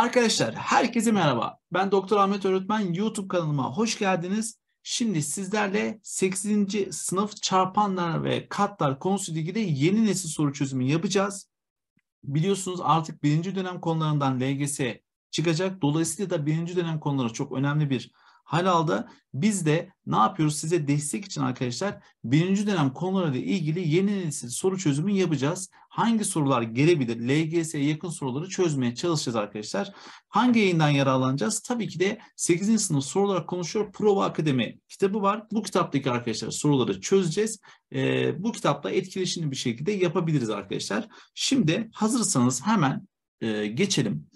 Arkadaşlar herkese merhaba. Ben Doktor Ahmet Öğretmen YouTube kanalıma hoş geldiniz. Şimdi sizlerle 8. sınıf çarpanlar ve katlar konusuyla ilgili yeni nesil soru çözümü yapacağız. Biliyorsunuz artık birinci dönem konularından LGS çıkacak. Dolayısıyla da birinci dönem konuları çok önemli bir hal aldı. Biz de ne yapıyoruz size destek için arkadaşlar birinci dönem konularıyla ilgili yeni nesil soru çözümü yapacağız hangi sorular gelebilir? LGS'ye yakın soruları çözmeye çalışacağız arkadaşlar. Hangi yayından yararlanacağız? Tabii ki de 8. sınıf sorular konuşuyor Prova Akademi kitabı var. Bu kitaptaki arkadaşlar soruları çözeceğiz. E, bu kitapla etkileşimli bir şekilde yapabiliriz arkadaşlar. Şimdi hazırsanız hemen e, geçelim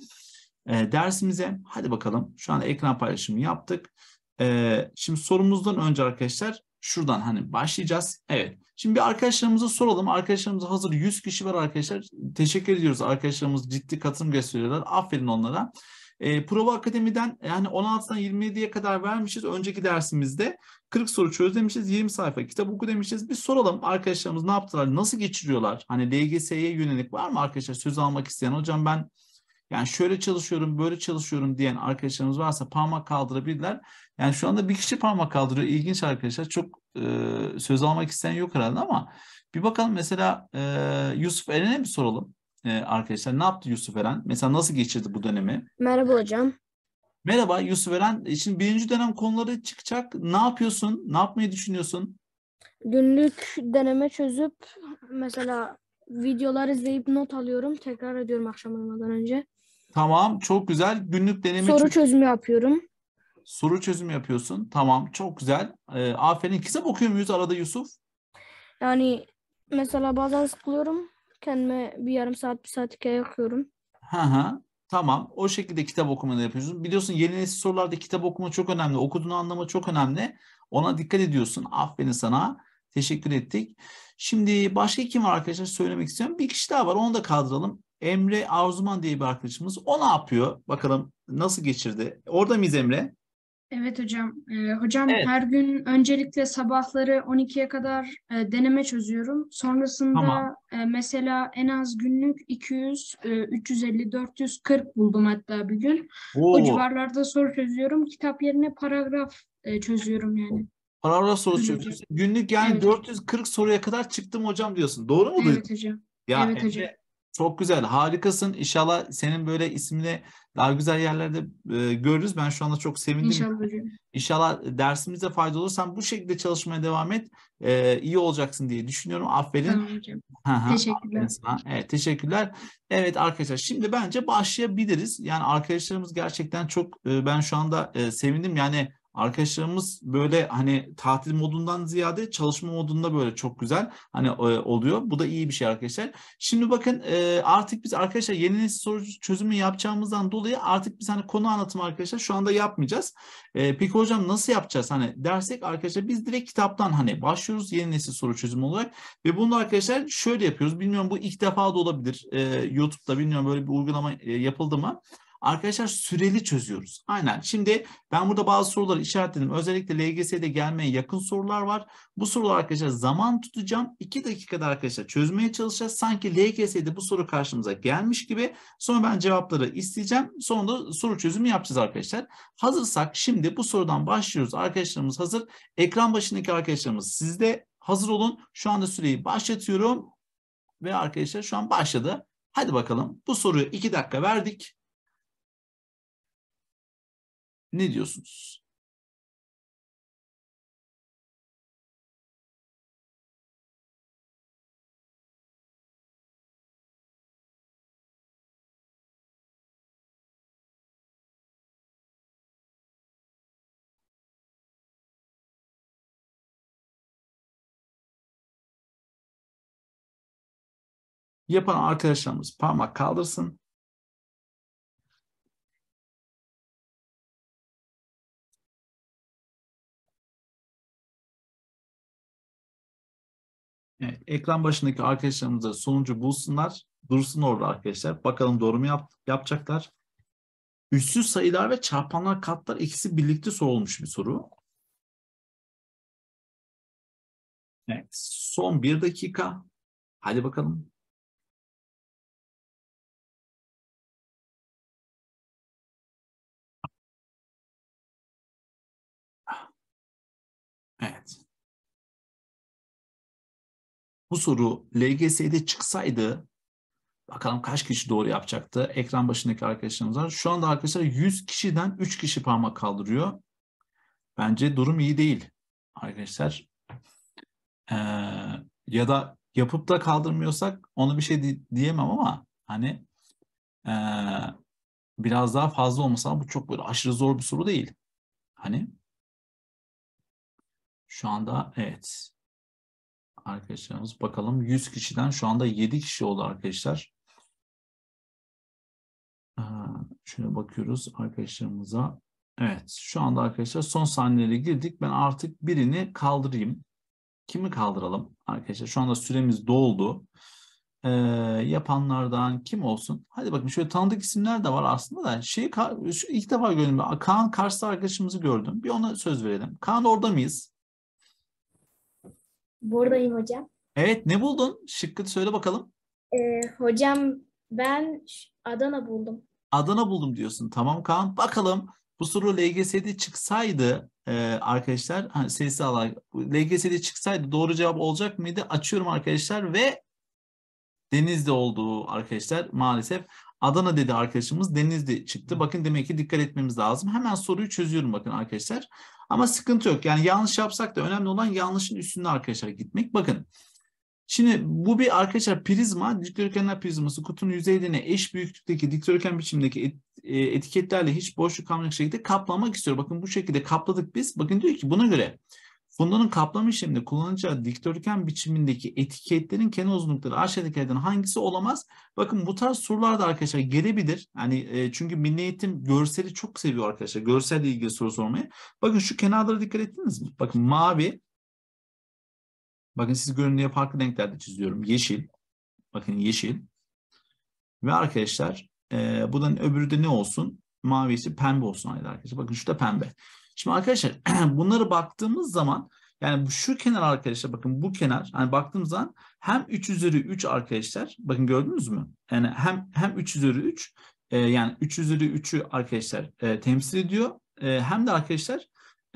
e, dersimize. Hadi bakalım. Şu an ekran paylaşımı yaptık. E, şimdi sorumuzdan önce arkadaşlar Şuradan hani başlayacağız. Evet. Şimdi bir arkadaşlarımıza soralım. Arkadaşlarımız hazır 100 kişi var arkadaşlar. Teşekkür ediyoruz. Arkadaşlarımız ciddi katılım gösteriyorlar. Aferin onlara. E, Prova Akademi'den yani 16'dan 27'ye kadar vermişiz. Önceki dersimizde 40 soru çöz 20 sayfa kitap oku demişiz. Bir soralım arkadaşlarımız ne yaptılar? Nasıl geçiriyorlar? Hani LGS'ye yönelik var mı arkadaşlar? Söz almak isteyen hocam ben yani şöyle çalışıyorum, böyle çalışıyorum diyen arkadaşlarımız varsa parmak kaldırabilirler. Yani şu anda bir kişi parmak kaldırıyor. İlginç arkadaşlar. Çok e, söz almak isteyen yok herhalde ama bir bakalım mesela e, Yusuf Eren'e bir soralım e, arkadaşlar. Ne yaptı Yusuf Eren? Mesela nasıl geçirdi bu dönemi? Merhaba hocam. Merhaba Yusuf Eren. E, şimdi birinci dönem konuları çıkacak. Ne yapıyorsun? Ne yapmayı düşünüyorsun? Günlük deneme çözüp mesela videolar izleyip not alıyorum. Tekrar ediyorum akşam uyumadan önce. Tamam, çok güzel. Günlük deneme Soru çözümü, çözümü yapıyorum. Soru çözümü yapıyorsun. Tamam, çok güzel. Ee, aferin. Kitap okuyor muyuz arada Yusuf? Yani mesela bazen sıkılıyorum. Kendime bir yarım saat, bir saat hikaye okuyorum. Hı hı. Tamam. O şekilde kitap okumayı yapıyorsun. Biliyorsun yeni nesil sorularda kitap okuma çok önemli. Okuduğunu anlama çok önemli. Ona dikkat ediyorsun. Aferin sana. Teşekkür ettik. Şimdi başka kim var arkadaşlar söylemek istiyorum. Bir kişi daha var. Onu da kaldıralım. Emre Arzuman diye bir arkadaşımız. O ne yapıyor? Bakalım nasıl geçirdi? Orada mıyız Emre? Evet hocam. Ee, hocam evet. her gün öncelikle sabahları 12'ye kadar e, deneme çözüyorum. Sonrasında tamam. e, mesela en az günlük 200, e, 350, 440 buldum hatta bir gün. Oo. O civarlarda soru çözüyorum. Kitap yerine paragraf e, çözüyorum yani. Paragraf soru çözüyorsun. Günlük yani evet. 440 soruya kadar çıktım hocam diyorsun. Doğru mu? Evet hocam. Ya evet Emre, hocam. Çok güzel, harikasın. İnşallah senin böyle ismini daha güzel yerlerde e, görürüz. Ben şu anda çok sevindim. İnşallah. İnşallah dersimize fayda olur. Sen bu şekilde çalışmaya devam et. E, iyi olacaksın diye düşünüyorum. Aferin. Tamam hocam. teşekkürler. sana. Evet, teşekkürler. Evet arkadaşlar şimdi bence başlayabiliriz. Yani arkadaşlarımız gerçekten çok e, ben şu anda e, sevindim. Yani arkadaşlarımız böyle hani tatil modundan ziyade çalışma modunda böyle çok güzel hani e, oluyor. Bu da iyi bir şey arkadaşlar. Şimdi bakın e, artık biz arkadaşlar yeni nesil soru çözümü yapacağımızdan dolayı artık biz hani konu anlatımı arkadaşlar şu anda yapmayacağız. E, peki hocam nasıl yapacağız hani dersek arkadaşlar biz direkt kitaptan hani başlıyoruz yeni nesil soru çözümü olarak ve bunu arkadaşlar şöyle yapıyoruz. Bilmiyorum bu ilk defa da olabilir. E, YouTube'da bilmiyorum böyle bir uygulama yapıldı mı? Arkadaşlar süreli çözüyoruz. Aynen. Şimdi ben burada bazı soruları işaretledim. Özellikle LGS'de gelmeye yakın sorular var. Bu sorular arkadaşlar zaman tutacağım. 2 dakikada arkadaşlar çözmeye çalışacağız. Sanki LGS'de bu soru karşımıza gelmiş gibi. Sonra ben cevapları isteyeceğim. Sonra da soru çözümü yapacağız arkadaşlar. Hazırsak şimdi bu sorudan başlıyoruz. Arkadaşlarımız hazır. Ekran başındaki arkadaşlarımız sizde hazır olun. Şu anda süreyi başlatıyorum. Ve arkadaşlar şu an başladı. Hadi bakalım bu soruyu 2 dakika verdik. Ne diyorsunuz? Yapan arkadaşlarımız parmak kaldırsın. Evet, ekran başındaki arkadaşlarımıza da sonucu bulsunlar. Dursun orada arkadaşlar. Bakalım doğru mu yap yapacaklar. Üssü sayılar ve çarpanlar katlar ikisi birlikte sorulmuş bir soru. Evet, son bir dakika. Hadi bakalım. Evet. Bu soru LGS'de çıksaydı bakalım kaç kişi doğru yapacaktı? Ekran başındaki arkadaşlarımız var. Şu anda arkadaşlar 100 kişiden 3 kişi parmak kaldırıyor. Bence durum iyi değil arkadaşlar. Ee, ya da yapıp da kaldırmıyorsak onu bir şey diyemem ama hani e, biraz daha fazla olmasa bu çok böyle aşırı zor bir soru değil. Hani şu anda evet arkadaşlarımız. Bakalım 100 kişiden şu anda 7 kişi oldu arkadaşlar. Ee, şöyle bakıyoruz arkadaşlarımıza. Evet şu anda arkadaşlar son saniyelere girdik. Ben artık birini kaldırayım. Kimi kaldıralım arkadaşlar? Şu anda süremiz doldu. Ee, yapanlardan kim olsun? Hadi bakın şöyle tanıdık isimler de var aslında da. Şeyi, şu ilk defa gördüm. Kaan Kars'ta arkadaşımızı gördüm. Bir ona söz verelim. Kaan orada mıyız? Buradayım hocam. Evet ne buldun? Şıkkı söyle bakalım. Ee, hocam ben Adana buldum. Adana buldum diyorsun. Tamam Kaan. Bakalım bu soru LGS'de çıksaydı e, arkadaşlar hani sesli alarak LGS'de çıksaydı doğru cevap olacak mıydı? Açıyorum arkadaşlar ve denizde olduğu arkadaşlar maalesef. Adana dedi arkadaşımız Denizli çıktı. Bakın demek ki dikkat etmemiz lazım. Hemen soruyu çözüyorum bakın arkadaşlar. Ama sıkıntı yok. Yani yanlış yapsak da önemli olan yanlışın üstünde arkadaşlar gitmek. Bakın Şimdi bu bir arkadaşlar prizma, dikdörtgenler prizması kutunun yüzeyine eş büyüklükteki dikdörtgen biçimdeki et, e, etiketlerle hiç boşluk kalmayacak şekilde kaplamak istiyor. Bakın bu şekilde kapladık biz. Bakın diyor ki buna göre Funda'nın kaplama işleminde kullanacağı dikdörtgen biçimindeki etiketlerin kenar uzunlukları aşağıdaki aşağıdakilerden hangisi olamaz? Bakın bu tarz sorular da arkadaşlar gelebilir. Yani e, çünkü milli eğitim görseli çok seviyor arkadaşlar. Görselle ilgili soru sormayı. Bakın şu kenarlara dikkat ettiniz mi? Bakın mavi. Bakın siz görünüyor farklı renklerde çiziyorum. Yeşil. Bakın yeşil. Ve arkadaşlar e, bunun öbürü de ne olsun? Mavisi pembe olsun arkadaşlar. Bakın şu da pembe. Şimdi arkadaşlar bunları baktığımız zaman yani şu kenar arkadaşlar bakın bu kenar hani baktığımız zaman hem 3 üzeri 3 arkadaşlar bakın gördünüz mü? Yani hem hem 3 üzeri 3 e, yani 3 üzeri 3'ü arkadaşlar e, temsil ediyor. E, hem de arkadaşlar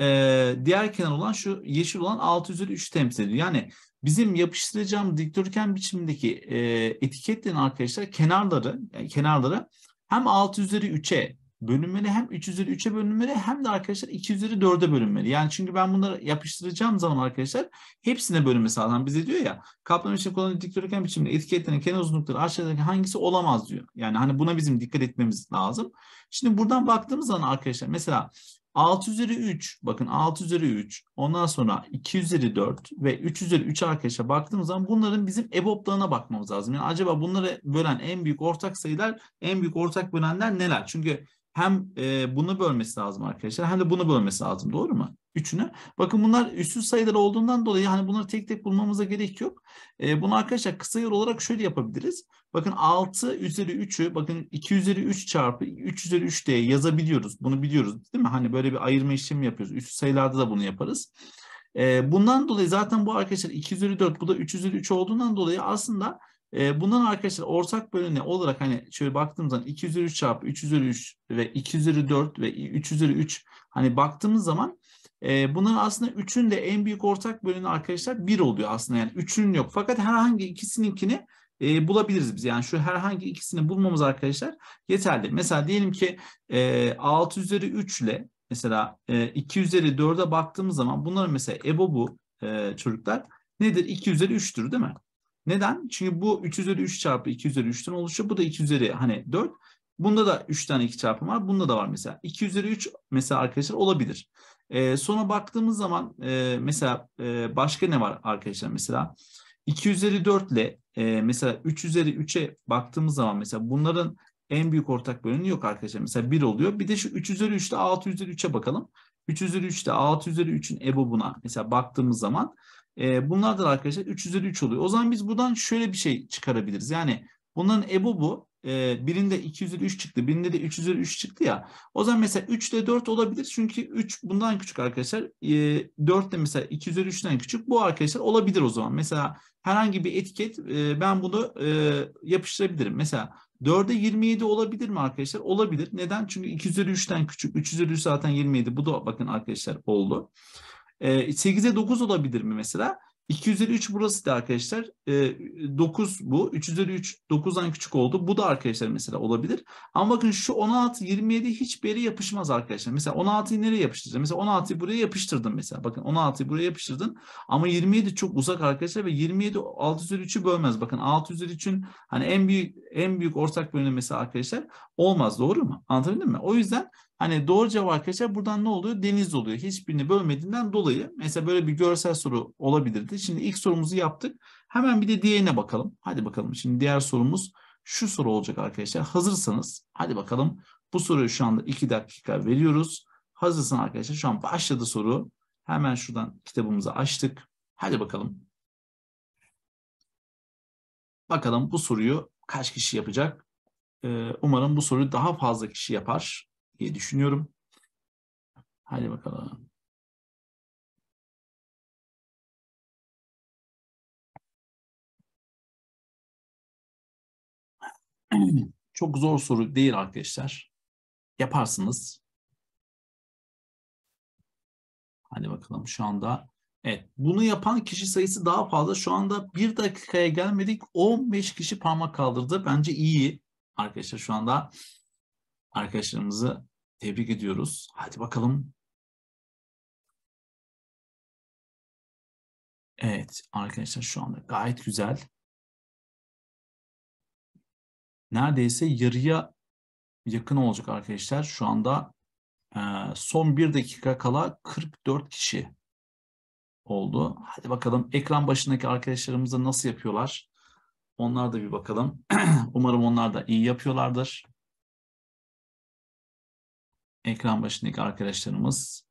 e, diğer kenar olan şu yeşil olan 6 üzeri 3 temsil ediyor. Yani bizim yapıştıracağım dikdörtgen biçimindeki e, etiketlerin arkadaşlar kenarları yani kenarları hem 6 üzeri 3'e bölünmeli hem 3 üzeri 3'e bölünmeli hem de arkadaşlar 2 üzeri 4'e bölünmeli. Yani çünkü ben bunları yapıştıracağım zaman arkadaşlar hepsine bölünme sağlanan bize diyor ya kaplama için kullanılan dikdörtgen biçiminde etiketlerin kenar uzunlukları aşağıdaki hangisi olamaz diyor. Yani hani buna bizim dikkat etmemiz lazım. Şimdi buradan baktığımız zaman arkadaşlar mesela 6 üzeri 3 bakın 6 üzeri 3 ondan sonra 2 üzeri 4 ve 3 üzeri 3 arkadaşa baktığımız zaman bunların bizim EBOB'larına bakmamız lazım. Yani acaba bunları bölen en büyük ortak sayılar en büyük ortak bölenler neler? Çünkü hem e, bunu bölmesi lazım arkadaşlar hem de bunu bölmesi lazım doğru mu? Üçünü. Bakın bunlar üstsüz sayılar olduğundan dolayı hani bunları tek tek bulmamıza gerek yok. E, bunu arkadaşlar kısa yol olarak şöyle yapabiliriz. Bakın 6 üzeri 3'ü bakın 2 üzeri 3 çarpı 3 üzeri 3 diye yazabiliyoruz. Bunu biliyoruz değil mi? Hani böyle bir ayırma işlemi yapıyoruz. Üstsüz sayılarda da bunu yaparız. E, bundan dolayı zaten bu arkadaşlar 2 üzeri 4 bu da 3 üzeri 3 olduğundan dolayı aslında e, bundan arkadaşlar ortak böleni olarak hani şöyle baktığımız zaman 2 üzeri 3 çarpı 3 üzeri 3 ve 2 üzeri 4 ve 3 üzeri 3 hani baktığımız zaman e, bunların aslında üçün de en büyük ortak böleni arkadaşlar 1 oluyor aslında yani 3'ünün yok. Fakat herhangi ikisininkini e, bulabiliriz biz. Yani şu herhangi ikisini bulmamız arkadaşlar yeterli. Mesela diyelim ki e, 6 üzeri 3 ile mesela e, 2 üzeri 4'e baktığımız zaman bunların mesela EBOB'u e, çocuklar nedir? 2 üzeri 3'tür değil mi? Neden? Çünkü bu 3 üzeri 3 çarpı 2 üzeri 3'ten oluşuyor. Bu da 2 üzeri hani 4. Bunda da 3 tane 2 çarpım var. Bunda da var mesela. 2 üzeri 3 mesela arkadaşlar olabilir. E, sonra baktığımız zaman e, mesela e, başka ne var arkadaşlar mesela? 2 üzeri 4 ile e, mesela 3 üzeri 3'e baktığımız zaman mesela bunların en büyük ortak bölümü yok arkadaşlar. Mesela 1 oluyor. Bir de şu 3 üzeri 3 ile 6 üzeri 3'e bakalım. 3 üzeri 3 ile 6 üzeri 3'ün ebobuna mesela baktığımız zaman e, da arkadaşlar 3 üzeri 3 oluyor. O zaman biz buradan şöyle bir şey çıkarabiliriz. Yani bunların EBOB'u e, birinde 2 üzeri 3 çıktı, birinde de 3 üzeri 3 çıktı ya. O zaman mesela 3 ile 4 olabilir. Çünkü 3 bundan küçük arkadaşlar. E, 4 de mesela 2 üzeri 3'ten küçük. Bu arkadaşlar olabilir o zaman. Mesela herhangi bir etiket e, ben bunu e, yapıştırabilirim. Mesela 4'e 27 olabilir mi arkadaşlar? Olabilir. Neden? Çünkü 2 üzeri 3'ten küçük. 3 üzeri 3 zaten 27. Bu da bakın arkadaşlar oldu. E, 8'e 9 olabilir mi mesela? 2 üzeri 3 burası da arkadaşlar. E, 9 bu. 3 üzeri 3 9'dan küçük oldu. Bu da arkadaşlar mesela olabilir. Ama bakın şu 16, 27 hiçbir yere yapışmaz arkadaşlar. Mesela 16'yı nereye yapıştıracağım? Mesela 16'yı buraya yapıştırdım mesela. Bakın 16'yı buraya yapıştırdın. Ama 27 çok uzak arkadaşlar ve 27 6 üzeri 3'ü bölmez. Bakın 6 üzeri 3'ün hani en büyük en büyük ortak bölünmesi arkadaşlar olmaz. Doğru mu? Anlatabildim mi? O yüzden Hani doğru cevap arkadaşlar buradan ne oluyor? Deniz oluyor. Hiçbirini bölmediğinden dolayı. Mesela böyle bir görsel soru olabilirdi. Şimdi ilk sorumuzu yaptık. Hemen bir de diğerine bakalım. Hadi bakalım. Şimdi diğer sorumuz şu soru olacak arkadaşlar. Hazırsanız hadi bakalım. Bu soruyu şu anda 2 dakika veriyoruz. Hazırsın arkadaşlar. Şu an başladı soru. Hemen şuradan kitabımızı açtık. Hadi bakalım. Bakalım bu soruyu kaç kişi yapacak? Ee, umarım bu soruyu daha fazla kişi yapar diye düşünüyorum. Hadi bakalım. Çok zor soru değil arkadaşlar. Yaparsınız. Hadi bakalım şu anda. Evet bunu yapan kişi sayısı daha fazla. Şu anda bir dakikaya gelmedik. 15 kişi parmak kaldırdı. Bence iyi arkadaşlar şu anda arkadaşlarımızı tebrik ediyoruz. Hadi bakalım. Evet arkadaşlar şu anda gayet güzel. Neredeyse yarıya yakın olacak arkadaşlar. Şu anda e, son bir dakika kala 44 kişi oldu. Hadi bakalım ekran başındaki arkadaşlarımızı nasıl yapıyorlar? Onlar da bir bakalım. Umarım onlar da iyi yapıyorlardır ekran başındaki arkadaşlarımız.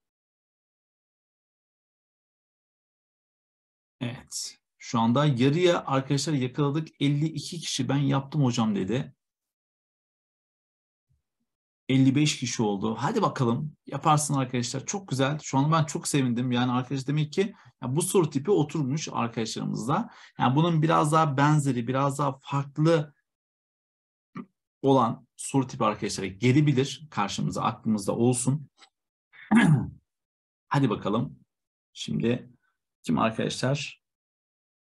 Evet. Şu anda yarıya arkadaşlar yakaladık. 52 kişi ben yaptım hocam dedi. 55 kişi oldu. Hadi bakalım yaparsın arkadaşlar. Çok güzel. Şu an ben çok sevindim. Yani arkadaş demek ki ya bu soru tipi oturmuş arkadaşlarımızda. Yani bunun biraz daha benzeri, biraz daha farklı olan soru tipi arkadaşlar gelebilir. Karşımıza aklımızda olsun. Hadi bakalım. Şimdi kim arkadaşlar?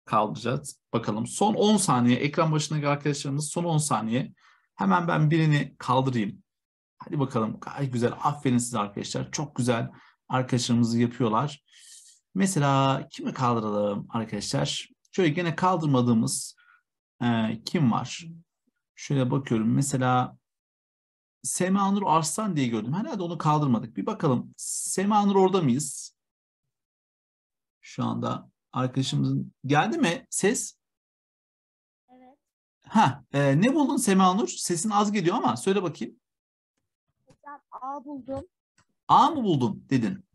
Kaldıracağız. Bakalım son 10 saniye ekran başındaki arkadaşlarımız son 10 saniye. Hemen ben birini kaldırayım. Hadi bakalım. Gayet güzel. Aferin size arkadaşlar. Çok güzel arkadaşlarımızı yapıyorlar. Mesela kimi kaldıralım arkadaşlar? Şöyle gene kaldırmadığımız e, kim var? Şöyle bakıyorum. Mesela Sema Nur Arslan diye gördüm. Herhalde onu kaldırmadık. Bir bakalım. Sema Nur orada mıyız? Şu anda arkadaşımızın geldi mi ses? Evet. Ha, e, ne buldun Sema Nur? Sesin az geliyor ama söyle bakayım. Hocam A buldum. A mı buldun dedin?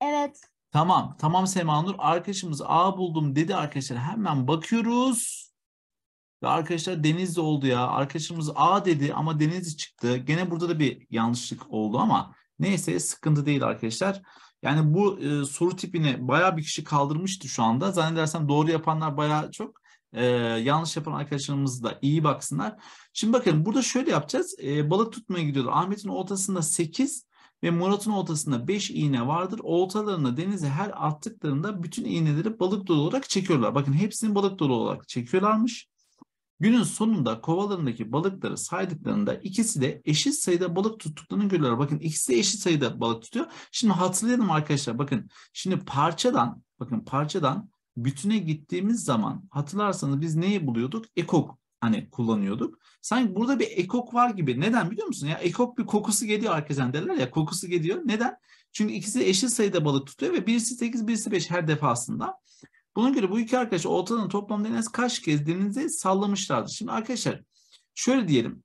Evet. Tamam, tamam Sema Nur. Arkadaşımız A buldum dedi arkadaşlar. Hemen bakıyoruz. Ve arkadaşlar Denizli oldu ya. Arkadaşımız A dedi ama Denizli çıktı. Gene burada da bir yanlışlık oldu ama neyse sıkıntı değil arkadaşlar. Yani bu e, soru tipini bayağı bir kişi kaldırmıştı şu anda. Zannedersem doğru yapanlar bayağı çok. E, yanlış yapan arkadaşlarımız da iyi baksınlar. Şimdi bakın burada şöyle yapacağız. E, balık tutmaya gidiyordu. Ahmet'in ortasında 8 ve Murat'ın ortasında 5 iğne vardır. Oltalarına denize her attıklarında bütün iğneleri balık dolu olarak çekiyorlar. Bakın hepsini balık dolu olarak çekiyorlarmış. Günün sonunda kovalarındaki balıkları saydıklarında ikisi de eşit sayıda balık tuttuklarını görüyorlar. Bakın ikisi de eşit sayıda balık tutuyor. Şimdi hatırlayalım arkadaşlar bakın şimdi parçadan bakın parçadan bütüne gittiğimiz zaman hatırlarsanız biz neyi buluyorduk? Ekok hani kullanıyorduk. Sanki burada bir ekok var gibi. Neden biliyor musun? Ya ekok bir kokusu geliyor arkadaşlar derler ya kokusu geliyor. Neden? Çünkü ikisi eşit sayıda balık tutuyor ve birisi 8 birisi 5 her defasında. Buna göre bu iki arkadaş oltanın toplamda en az kaç kez denize sallamışlardır. Şimdi arkadaşlar şöyle diyelim.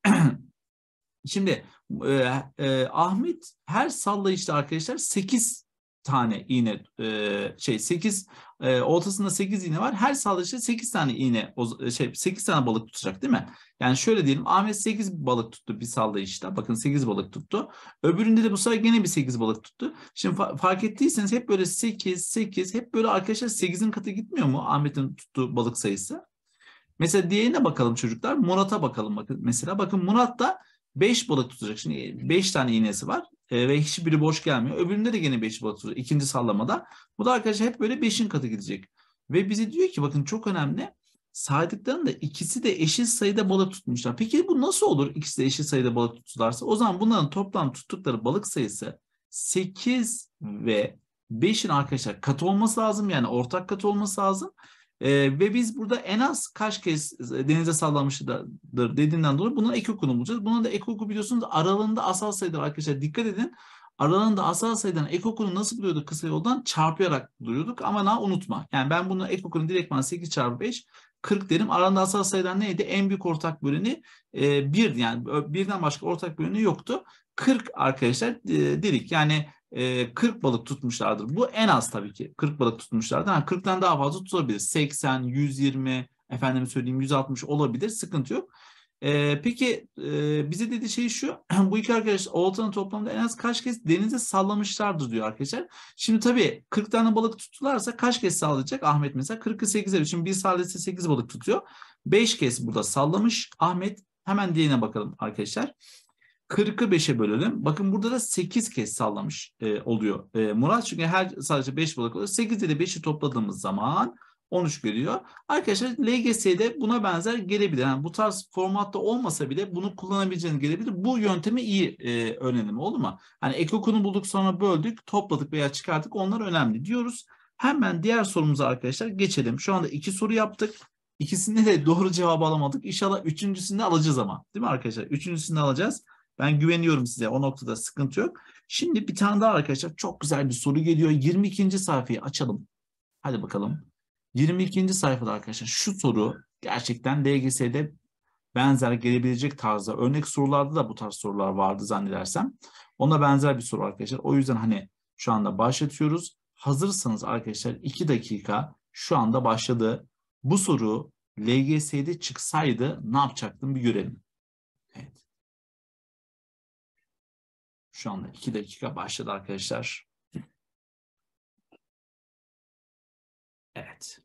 Şimdi e, e, Ahmet her sallayışta arkadaşlar 8 tane iğne e, şey 8 e, oltasında 8 iğne var. Her saldırıcı 8 tane iğne e, şey 8 tane balık tutacak değil mi? Yani şöyle diyelim Ahmet 8 balık tuttu bir sallayışta. Bakın 8 balık tuttu. Öbüründe de bu sefer gene bir 8 balık tuttu. Şimdi fa fark ettiyseniz hep böyle 8 8 hep böyle arkadaşlar 8'in katı gitmiyor mu Ahmet'in tuttuğu balık sayısı? Mesela diğerine bakalım çocuklar. Murat'a bakalım bakın mesela. Bakın Murat da 5 balık tutacak. Şimdi 5 tane iğnesi var e, ve hiçbiri boş gelmiyor. Öbüründe de yine 5 balık tutacak. İkinci sallamada. Bu da arkadaşlar hep böyle 5'in katı gidecek. Ve bize diyor ki bakın çok önemli. Saydıklarında ikisi de eşit sayıda balık tutmuşlar. Peki bu nasıl olur ikisi de eşit sayıda balık tutularsa? O zaman bunların toplam tuttukları balık sayısı 8 ve 5'in arkadaşlar katı olması lazım. Yani ortak katı olması lazım. E, ve biz burada en az kaç kez e, denize sallanmıştır dediğinden dolayı bunun ek hukukunu bulacağız. Bunun da ek hukuku biliyorsunuz aralığında asal sayıda arkadaşlar dikkat edin. Aralığında asal sayıdan ek hukukunu nasıl buluyorduk kısa yoldan? Çarpıyarak buluyorduk ama na unutma. Yani ben bunu ek hukukunu direktman 8 çarpı 5 40 derim. Aralığında asal sayıdan neydi? En büyük ortak böleni e, yani birden başka ortak böleni yoktu. 40 arkadaşlar e, dedik. Yani e, ee, 40 balık tutmuşlardır. Bu en az tabii ki 40 balık tutmuşlardır. Yani 40'tan daha fazla tutulabilir. 80, 120, efendim söyleyeyim 160 olabilir. Sıkıntı yok. E, peki e, bize dediği şey şu. bu iki arkadaş oltanın toplamda en az kaç kez denize sallamışlardır diyor arkadaşlar. Şimdi tabii 40 tane balık tutularsa kaç kez sallayacak Ahmet mesela? 40'ı 8'e. Şimdi bir sallese 8 balık tutuyor. 5 kez burada sallamış Ahmet. Hemen diğerine bakalım arkadaşlar. 40'ı 5'e bölelim. Bakın burada da 8 kez sallamış e, oluyor e, Murat. Çünkü her sadece 5 balık oluyor. 8 ile 5'i topladığımız zaman 13 geliyor. Arkadaşlar LGS'de buna benzer gelebilir. Yani bu tarz formatta olmasa bile bunu kullanabileceğiniz gelebilir. Bu yöntemi iyi e, öğrenelim olur mu? Hani ekokunu bulduk sonra böldük, topladık veya çıkarttık. Onlar önemli diyoruz. Hemen diğer sorumuza arkadaşlar geçelim. Şu anda iki soru yaptık. İkisinde de doğru cevabı alamadık. İnşallah üçüncüsünde alacağız ama. Değil mi arkadaşlar? Üçüncüsünde alacağız. Ben güveniyorum size o noktada sıkıntı yok. Şimdi bir tane daha arkadaşlar çok güzel bir soru geliyor. 22. sayfayı açalım. Hadi bakalım. 22. sayfada arkadaşlar şu soru gerçekten DGS'de benzer gelebilecek tarzda. Örnek sorularda da bu tarz sorular vardı zannedersem. Ona benzer bir soru arkadaşlar. O yüzden hani şu anda başlatıyoruz. Hazırsanız arkadaşlar 2 dakika şu anda başladı. Bu soru LGS'de çıksaydı ne yapacaktım bir görelim. Şu anda iki dakika başladı arkadaşlar. Evet.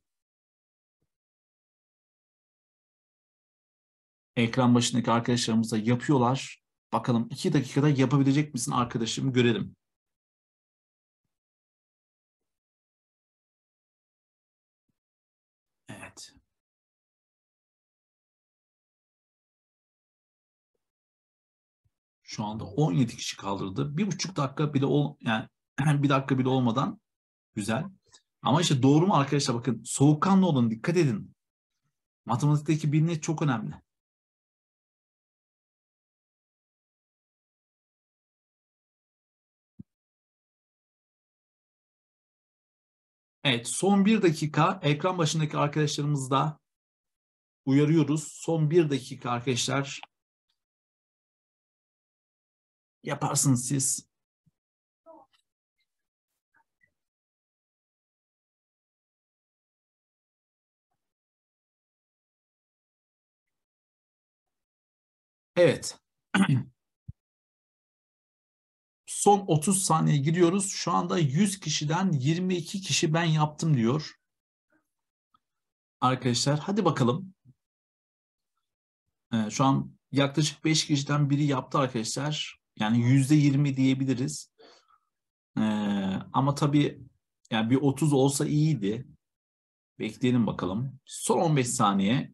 Ekran başındaki arkadaşlarımız da yapıyorlar. Bakalım iki dakikada yapabilecek misin arkadaşım görelim. şu anda 17 kişi kaldırdı. Bir buçuk dakika bile ol, yani bir dakika bile olmadan güzel. Ama işte doğru mu arkadaşlar bakın soğukkanlı olun dikkat edin. Matematikteki bilini çok önemli. Evet son bir dakika ekran başındaki arkadaşlarımızda uyarıyoruz. Son bir dakika arkadaşlar Yaparsınız siz. Evet. Son 30 saniye giriyoruz. Şu anda 100 kişiden 22 kişi ben yaptım diyor. Arkadaşlar hadi bakalım. Ee, şu an yaklaşık 5 kişiden biri yaptı arkadaşlar yani yüzde yirmi diyebiliriz. Ee, ama tabii yani bir 30 olsa iyiydi. Bekleyelim bakalım. Son 15 saniye.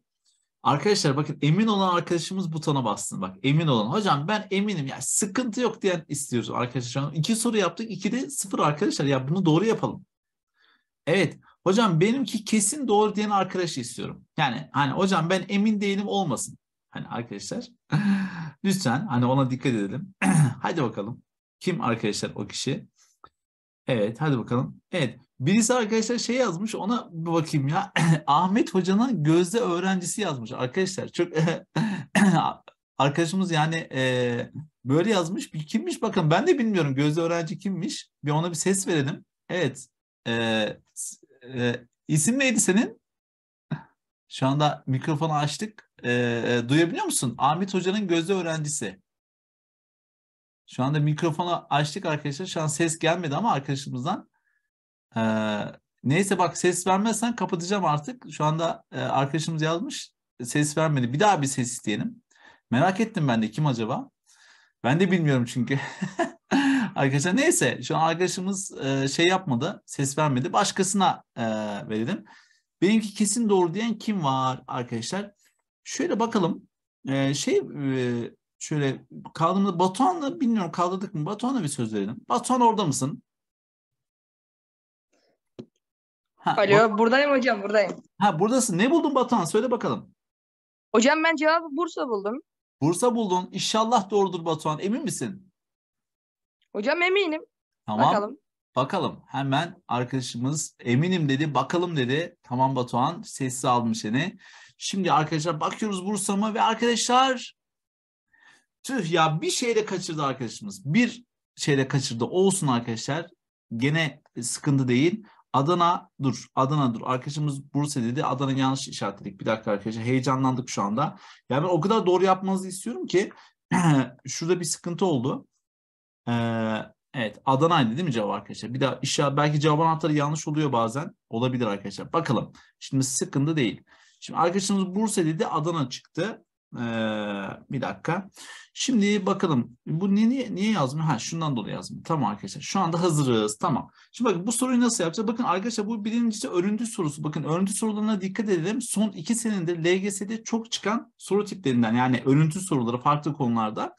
Arkadaşlar bakın emin olan arkadaşımız butona bastın. Bak emin olan. Hocam ben eminim. Yani sıkıntı yok diyen istiyoruz arkadaşlar. İki soru yaptık. iki de sıfır arkadaşlar. Ya bunu doğru yapalım. Evet. Hocam benimki kesin doğru diyen arkadaşı istiyorum. Yani hani hocam ben emin değilim olmasın. Hani arkadaşlar. Lütfen hani ona dikkat edelim. hadi bakalım. Kim arkadaşlar o kişi? Evet hadi bakalım. Evet birisi arkadaşlar şey yazmış ona bir bakayım ya. Ahmet Hoca'nın gözde öğrencisi yazmış arkadaşlar. Çok arkadaşımız yani e, böyle yazmış. Bir, kimmiş bakın ben de bilmiyorum gözde öğrenci kimmiş. Bir ona bir ses verelim. Evet. E, e, isim neydi senin? Şu anda mikrofonu açtık. Ee, e, duyabiliyor musun? Ahmet Hoca'nın gözde öğrencisi. Şu anda mikrofonu açtık arkadaşlar. Şu an ses gelmedi ama arkadaşımızdan. E, neyse bak ses vermezsen kapatacağım artık. Şu anda e, arkadaşımız yazmış. Ses vermedi. Bir daha bir ses isteyelim. Merak ettim ben de kim acaba? Ben de bilmiyorum çünkü. Arkadaşlar neyse şu an arkadaşımız e, şey yapmadı, ses vermedi. Başkasına e, verelim. Benimki kesin doğru diyen kim var arkadaşlar? Şöyle bakalım. Ee, şey e, şöyle kaldığımda Batuhan'la bilmiyorum kaldırdık mı? Batuhan'la bir söz verelim. Batuhan orada mısın? Ha, Alo Batuhan. buradayım hocam buradayım. Ha buradasın. Ne buldun Batuhan? Söyle bakalım. Hocam ben cevabı Bursa buldum. Bursa buldun. İnşallah doğrudur Batuhan. Emin misin? Hocam eminim. Tamam. Bakalım. Bakalım hemen arkadaşımız eminim dedi. Bakalım dedi. Tamam Batuhan sessiz aldım seni. Şimdi arkadaşlar bakıyoruz Bursa'ma ve arkadaşlar tüh ya bir şeyle kaçırdı arkadaşımız. Bir şeyle kaçırdı. Olsun arkadaşlar. Gene sıkıntı değil. Adana dur. Adana dur. Arkadaşımız Bursa dedi. Adana yanlış işaretledik. Bir dakika arkadaşlar. Heyecanlandık şu anda. Yani ben o kadar doğru yapmanızı istiyorum ki şurada bir sıkıntı oldu. Ee, Evet Adana'ydı değil mi cevap arkadaşlar? Bir daha işe belki cevap anahtarı yanlış oluyor bazen. Olabilir arkadaşlar. Bakalım. Şimdi sıkıntı değil. Şimdi arkadaşımız Bursa dedi Adana çıktı. Ee, bir dakika. Şimdi bakalım. Bu niye, niye yazmıyor? Ha şundan dolayı yazmıyor. Tamam arkadaşlar. Şu anda hazırız. Tamam. Şimdi bakın bu soruyu nasıl yapacağız? Bakın arkadaşlar bu birincisi örüntü sorusu. Bakın örüntü sorularına dikkat edelim. Son iki senedir LGS'de çok çıkan soru tiplerinden yani örüntü soruları farklı konularda.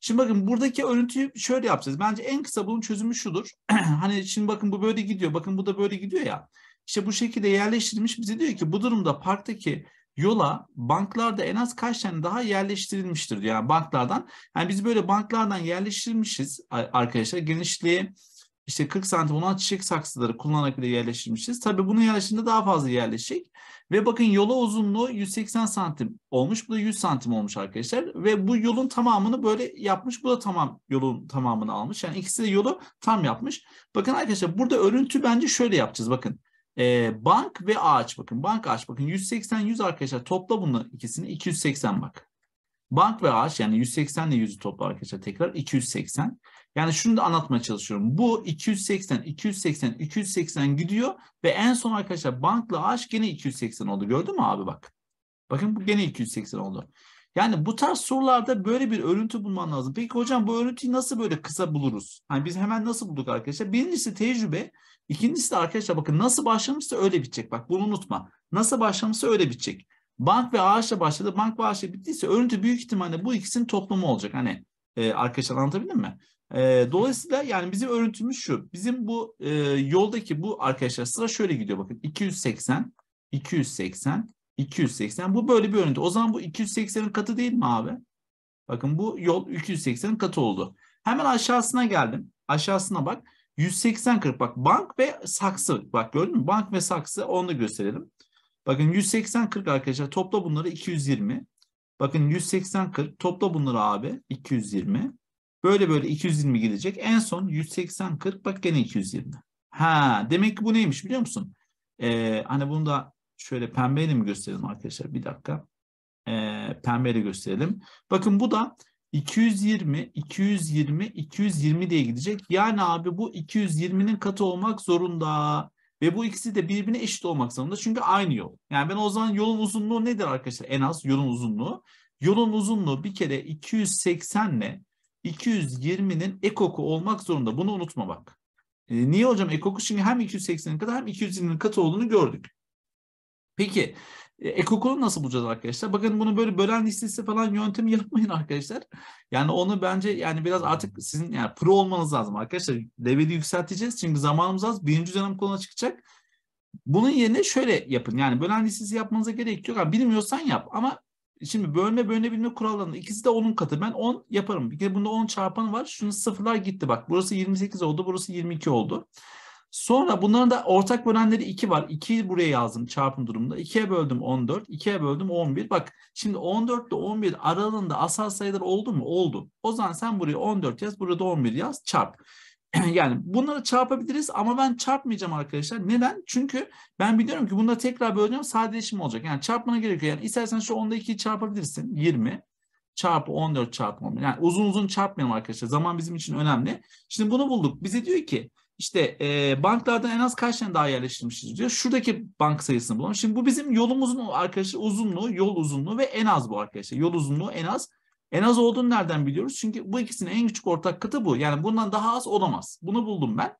Şimdi bakın buradaki örüntüyü şöyle yapacağız. Bence en kısa bunun çözümü şudur. hani şimdi bakın bu böyle gidiyor. Bakın bu da böyle gidiyor ya. İşte bu şekilde yerleştirilmiş bize diyor ki bu durumda parktaki yola banklarda en az kaç tane daha yerleştirilmiştir diyor. Yani banklardan. Yani biz böyle banklardan yerleştirilmişiz arkadaşlar. Genişliği işte 40 santim olan çiçek saksıları kullanarak bile yerleştirmişiz. Tabii bunu yerleştirdiğinde daha fazla yerleşik. Ve bakın yola uzunluğu 180 santim olmuş. Bu da 100 santim olmuş arkadaşlar. Ve bu yolun tamamını böyle yapmış. Bu da tamam yolun tamamını almış. Yani ikisi de yolu tam yapmış. Bakın arkadaşlar burada örüntü bence şöyle yapacağız. Bakın e, bank ve ağaç bakın. Bank ağaç bakın 180-100 arkadaşlar topla bunun ikisini 280 bak. Bank ve ağaç yani 180 ile 100'ü topla arkadaşlar tekrar 280. Yani şunu da anlatmaya çalışıyorum. Bu 280, 280, 280 gidiyor ve en son arkadaşlar bankla H gene 280 oldu. Gördün mü abi bak. Bakın bu gene 280 oldu. Yani bu tarz sorularda böyle bir örüntü bulman lazım. Peki hocam bu örüntüyü nasıl böyle kısa buluruz? Hani biz hemen nasıl bulduk arkadaşlar? Birincisi tecrübe. ikincisi de arkadaşlar bakın nasıl başlamışsa öyle bitecek. Bak bunu unutma. Nasıl başlamışsa öyle bitecek. Bank ve ağaçla başladı. Bank ve ağaçla bittiyse örüntü büyük ihtimalle bu ikisinin toplamı olacak. Hani e, arkadaşlar anlatabildim mi? E, dolayısıyla yani bizim örüntümüz şu. Bizim bu e, yoldaki bu arkadaşlar sıra şöyle gidiyor bakın. 280, 280, 280. Bu böyle bir örüntü. O zaman bu 280'in katı değil mi abi? Bakın bu yol 280'in katı oldu. Hemen aşağısına geldim. Aşağısına bak. 180 40 bak bank ve saksı bak gördün mü bank ve saksı onu da gösterelim. Bakın 180 40 arkadaşlar topla bunları 220. Bakın 180 40 topla bunları abi 220. Böyle böyle 220 gidecek. En son 180 40 bak gene 220. Ha demek ki bu neymiş biliyor musun? Ee, hani bunu da şöyle pembeyle mi gösterelim arkadaşlar? Bir dakika. Ee, pembeyle gösterelim. Bakın bu da 220, 220, 220 diye gidecek. Yani abi bu 220'nin katı olmak zorunda. Ve bu ikisi de birbirine eşit olmak zorunda. Çünkü aynı yol. Yani ben o zaman yolun uzunluğu nedir arkadaşlar? En az yolun uzunluğu. Yolun uzunluğu bir kere 280 ile 220'nin ekoku olmak zorunda. Bunu unutma bak. E, niye hocam ekoku? Şimdi hem 280'in katı hem 220'nin katı olduğunu gördük. Peki e, ekokolu nasıl bulacağız arkadaşlar? Bakın bunu böyle bölen listesi falan yöntemi yapmayın arkadaşlar. Yani onu bence yani biraz artık sizin yani pro olmanız lazım arkadaşlar. Leveli yükselteceğiz çünkü zamanımız az. Birinci dönem koluna çıkacak. Bunun yerine şöyle yapın. Yani bölen listesi yapmanıza gerek yok. Yani bilmiyorsan yap ama Şimdi bölme bölünebilme kurallarının ikisi de 10'un katı. Ben 10 yaparım. Bir kere bunda 10 çarpanı var. Şunu sıfırlar gitti bak. Burası 28 oldu. Burası 22 oldu. Sonra bunların da ortak bölenleri 2 var. 2'yi buraya yazdım çarpım durumunda. 2'ye böldüm 14. 2'ye böldüm 11. Bak şimdi 14 ile 11 aralığında asal sayılar oldu mu? Oldu. O zaman sen buraya 14 yaz. Burada 11 yaz. Çarp. yani bunları çarpabiliriz ama ben çarpmayacağım arkadaşlar. Neden? Çünkü ben biliyorum ki bunları tekrar böleceğim sadeleşim olacak. Yani çarpmana gerek yok. Yani istersen şu 10'da 2'yi çarpabilirsin. 20 çarpı 14 çarpı 11. Yani uzun uzun çarpmayalım arkadaşlar. Zaman bizim için önemli. Şimdi bunu bulduk. Bize diyor ki işte e, banklardan en az kaç tane daha yerleştirmişiz diyor. Şuradaki bank sayısını bulalım. Şimdi bu bizim yolumuzun arkadaşlar uzunluğu, yol uzunluğu ve en az bu arkadaşlar. Yol uzunluğu en az en az olduğunu nereden biliyoruz? Çünkü bu ikisinin en küçük ortak katı bu. Yani bundan daha az olamaz. Bunu buldum ben.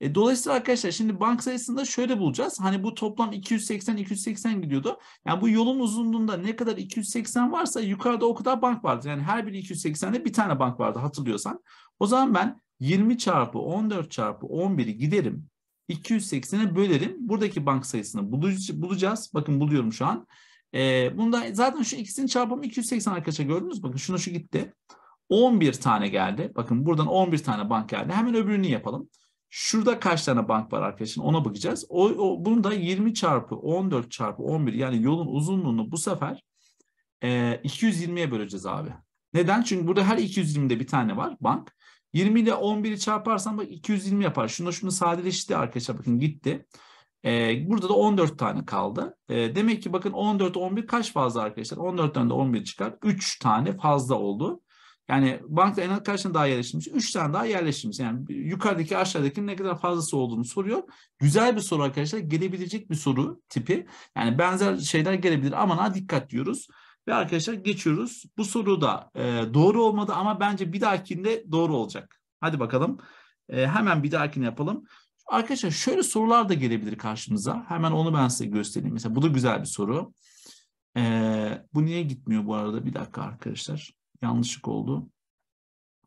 E, dolayısıyla arkadaşlar şimdi bank sayısını da şöyle bulacağız. Hani bu toplam 280-280 gidiyordu. Yani bu yolun uzunluğunda ne kadar 280 varsa yukarıda o kadar bank vardı. Yani her bir 280'de bir tane bank vardı hatırlıyorsan. O zaman ben 20 çarpı 14 çarpı 11'i giderim. 280'e bölerim. Buradaki bank sayısını bulacağız. Bakın buluyorum şu an. E, bunda zaten şu ikisinin çarpımı 280 arkadaşlar gördünüz Bakın şuna şu gitti. 11 tane geldi. Bakın buradan 11 tane bank geldi. Hemen öbürünü yapalım. Şurada kaç tane bank var arkadaşlar ona bakacağız. O, o, bunu da 20 çarpı 14 çarpı 11 yani yolun uzunluğunu bu sefer e, 220'ye böleceğiz abi. Neden? Çünkü burada her 220'de bir tane var bank. 20 ile 11'i çarparsan bak 220 yapar. Şunu şunu sadeleşti arkadaşlar bakın gitti. E, burada da 14 tane kaldı. E, demek ki bakın 14 11 kaç fazla arkadaşlar? 14'ten de 11 çıkar. 3 tane fazla oldu. Yani bankta en az kaç tane daha yerleştirmiş? 3 tane daha yerleştirmiş. Yani yukarıdaki aşağıdaki ne kadar fazlası olduğunu soruyor. Güzel bir soru arkadaşlar. Gelebilecek bir soru tipi. Yani benzer şeyler gelebilir. ama ha dikkat diyoruz. Ve arkadaşlar geçiyoruz. Bu soru da e, doğru olmadı ama bence bir dahakinde doğru olacak. Hadi bakalım. E, hemen bir dahakini yapalım. Arkadaşlar şöyle sorular da gelebilir karşımıza. Hemen onu ben size göstereyim. Mesela bu da güzel bir soru. Ee, bu niye gitmiyor bu arada? Bir dakika arkadaşlar. Yanlışlık oldu.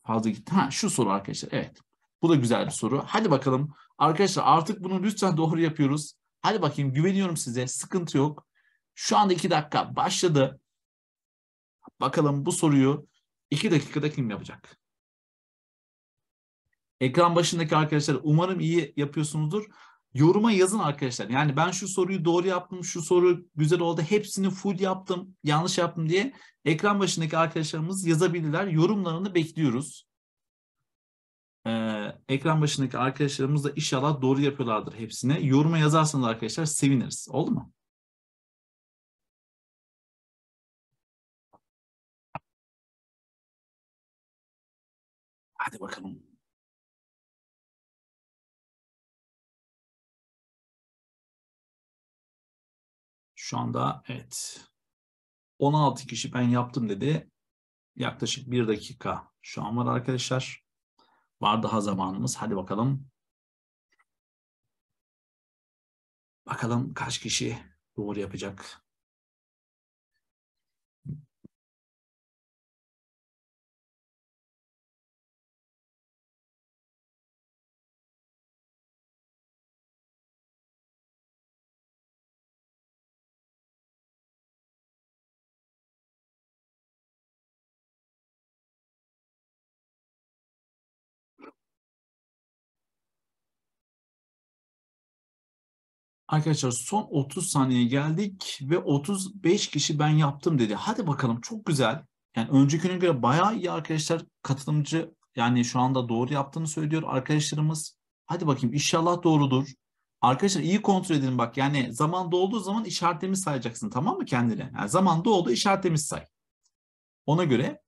Fazla gitti. Ha, şu soru arkadaşlar. Evet. Bu da güzel bir soru. Hadi bakalım. Arkadaşlar artık bunu lütfen doğru yapıyoruz. Hadi bakayım güveniyorum size. Sıkıntı yok. Şu anda iki dakika başladı. Bakalım bu soruyu iki dakikada kim yapacak? Ekran başındaki arkadaşlar umarım iyi yapıyorsunuzdur. Yoruma yazın arkadaşlar. Yani ben şu soruyu doğru yaptım, şu soru güzel oldu, hepsini full yaptım, yanlış yaptım diye ekran başındaki arkadaşlarımız yazabilirler. Yorumlarını bekliyoruz. Ee, ekran başındaki arkadaşlarımız da inşallah doğru yapıyorlardır hepsini. Yoruma yazarsanız arkadaşlar seviniriz. Oldu mu? Hadi bakalım. Şu anda evet 16 kişi ben yaptım dedi. Yaklaşık bir dakika şu an var arkadaşlar. Var daha zamanımız. Hadi bakalım. Bakalım kaç kişi doğru yapacak. Arkadaşlar son 30 saniye geldik ve 35 kişi ben yaptım dedi. Hadi bakalım çok güzel. Yani öncekine göre bayağı iyi arkadaşlar katılımcı yani şu anda doğru yaptığını söylüyor arkadaşlarımız. Hadi bakayım inşallah doğrudur. Arkadaşlar iyi kontrol edin bak yani zaman dolduğu zaman işaretlemiş sayacaksın tamam mı kendine? Yani zaman doldu işaretlemiş say. Ona göre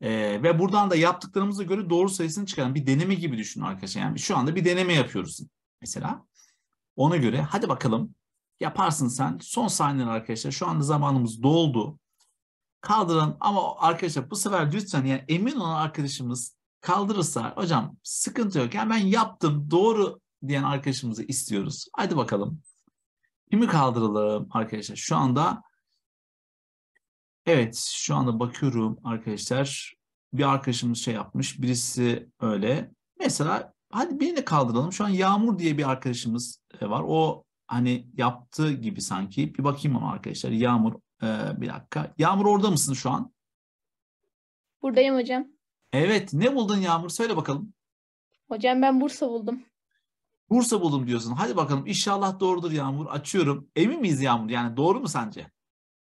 e, ve buradan da yaptıklarımıza göre doğru sayısını çıkaran bir deneme gibi düşünün arkadaşlar. Yani şu anda bir deneme yapıyoruz mesela. Ona göre hadi bakalım yaparsın sen. Son sahnenin arkadaşlar. Şu anda zamanımız doldu. Kaldırın ama arkadaşlar bu sefer lütfen yani emin olan arkadaşımız kaldırırsa hocam sıkıntı yok. Yani ben yaptım doğru diyen arkadaşımızı istiyoruz. Hadi bakalım. Kimi kaldıralım arkadaşlar? Şu anda evet şu anda bakıyorum arkadaşlar. Bir arkadaşımız şey yapmış. Birisi öyle. Mesela hadi birini kaldıralım. Şu an Yağmur diye bir arkadaşımız e, var. O hani yaptı gibi sanki. Bir bakayım ama arkadaşlar. Yağmur e, bir dakika. Yağmur orada mısın şu an? Buradayım hocam. Evet. Ne buldun Yağmur? Söyle bakalım. Hocam ben Bursa buldum. Bursa buldum diyorsun. Hadi bakalım. İnşallah doğrudur Yağmur. Açıyorum. Emin miyiz Yağmur? Yani doğru mu sence?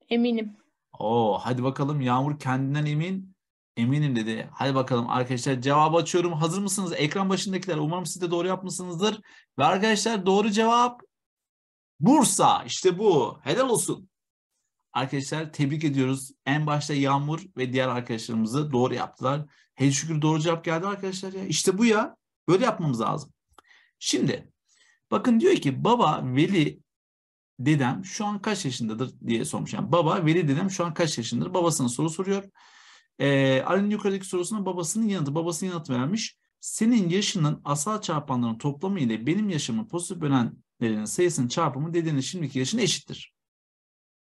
Eminim. Oo, hadi bakalım Yağmur kendinden emin. Eminim dedi. Hadi bakalım arkadaşlar cevabı açıyorum. Hazır mısınız? Ekran başındakiler umarım siz de doğru yapmışsınızdır. Ve arkadaşlar doğru cevap Bursa. İşte bu. Helal olsun. Arkadaşlar tebrik ediyoruz. En başta Yağmur ve diğer arkadaşlarımızı doğru yaptılar. Hele şükür doğru cevap geldi arkadaşlar ya. İşte bu ya. Böyle yapmamız lazım. Şimdi bakın diyor ki baba Veli dedem şu an kaç yaşındadır diye sormuş. Yani baba Veli dedem şu an kaç yaşındadır? Babasına soru soruyor. E, ee, Ali'nin yukarıdaki sorusuna babasının yanıtı, babasının yanıtı vermiş. Senin yaşının asal çarpanların toplamı ile benim yaşımın pozitif bölenlerinin sayısının çarpımı dedenin şimdiki yaşına eşittir.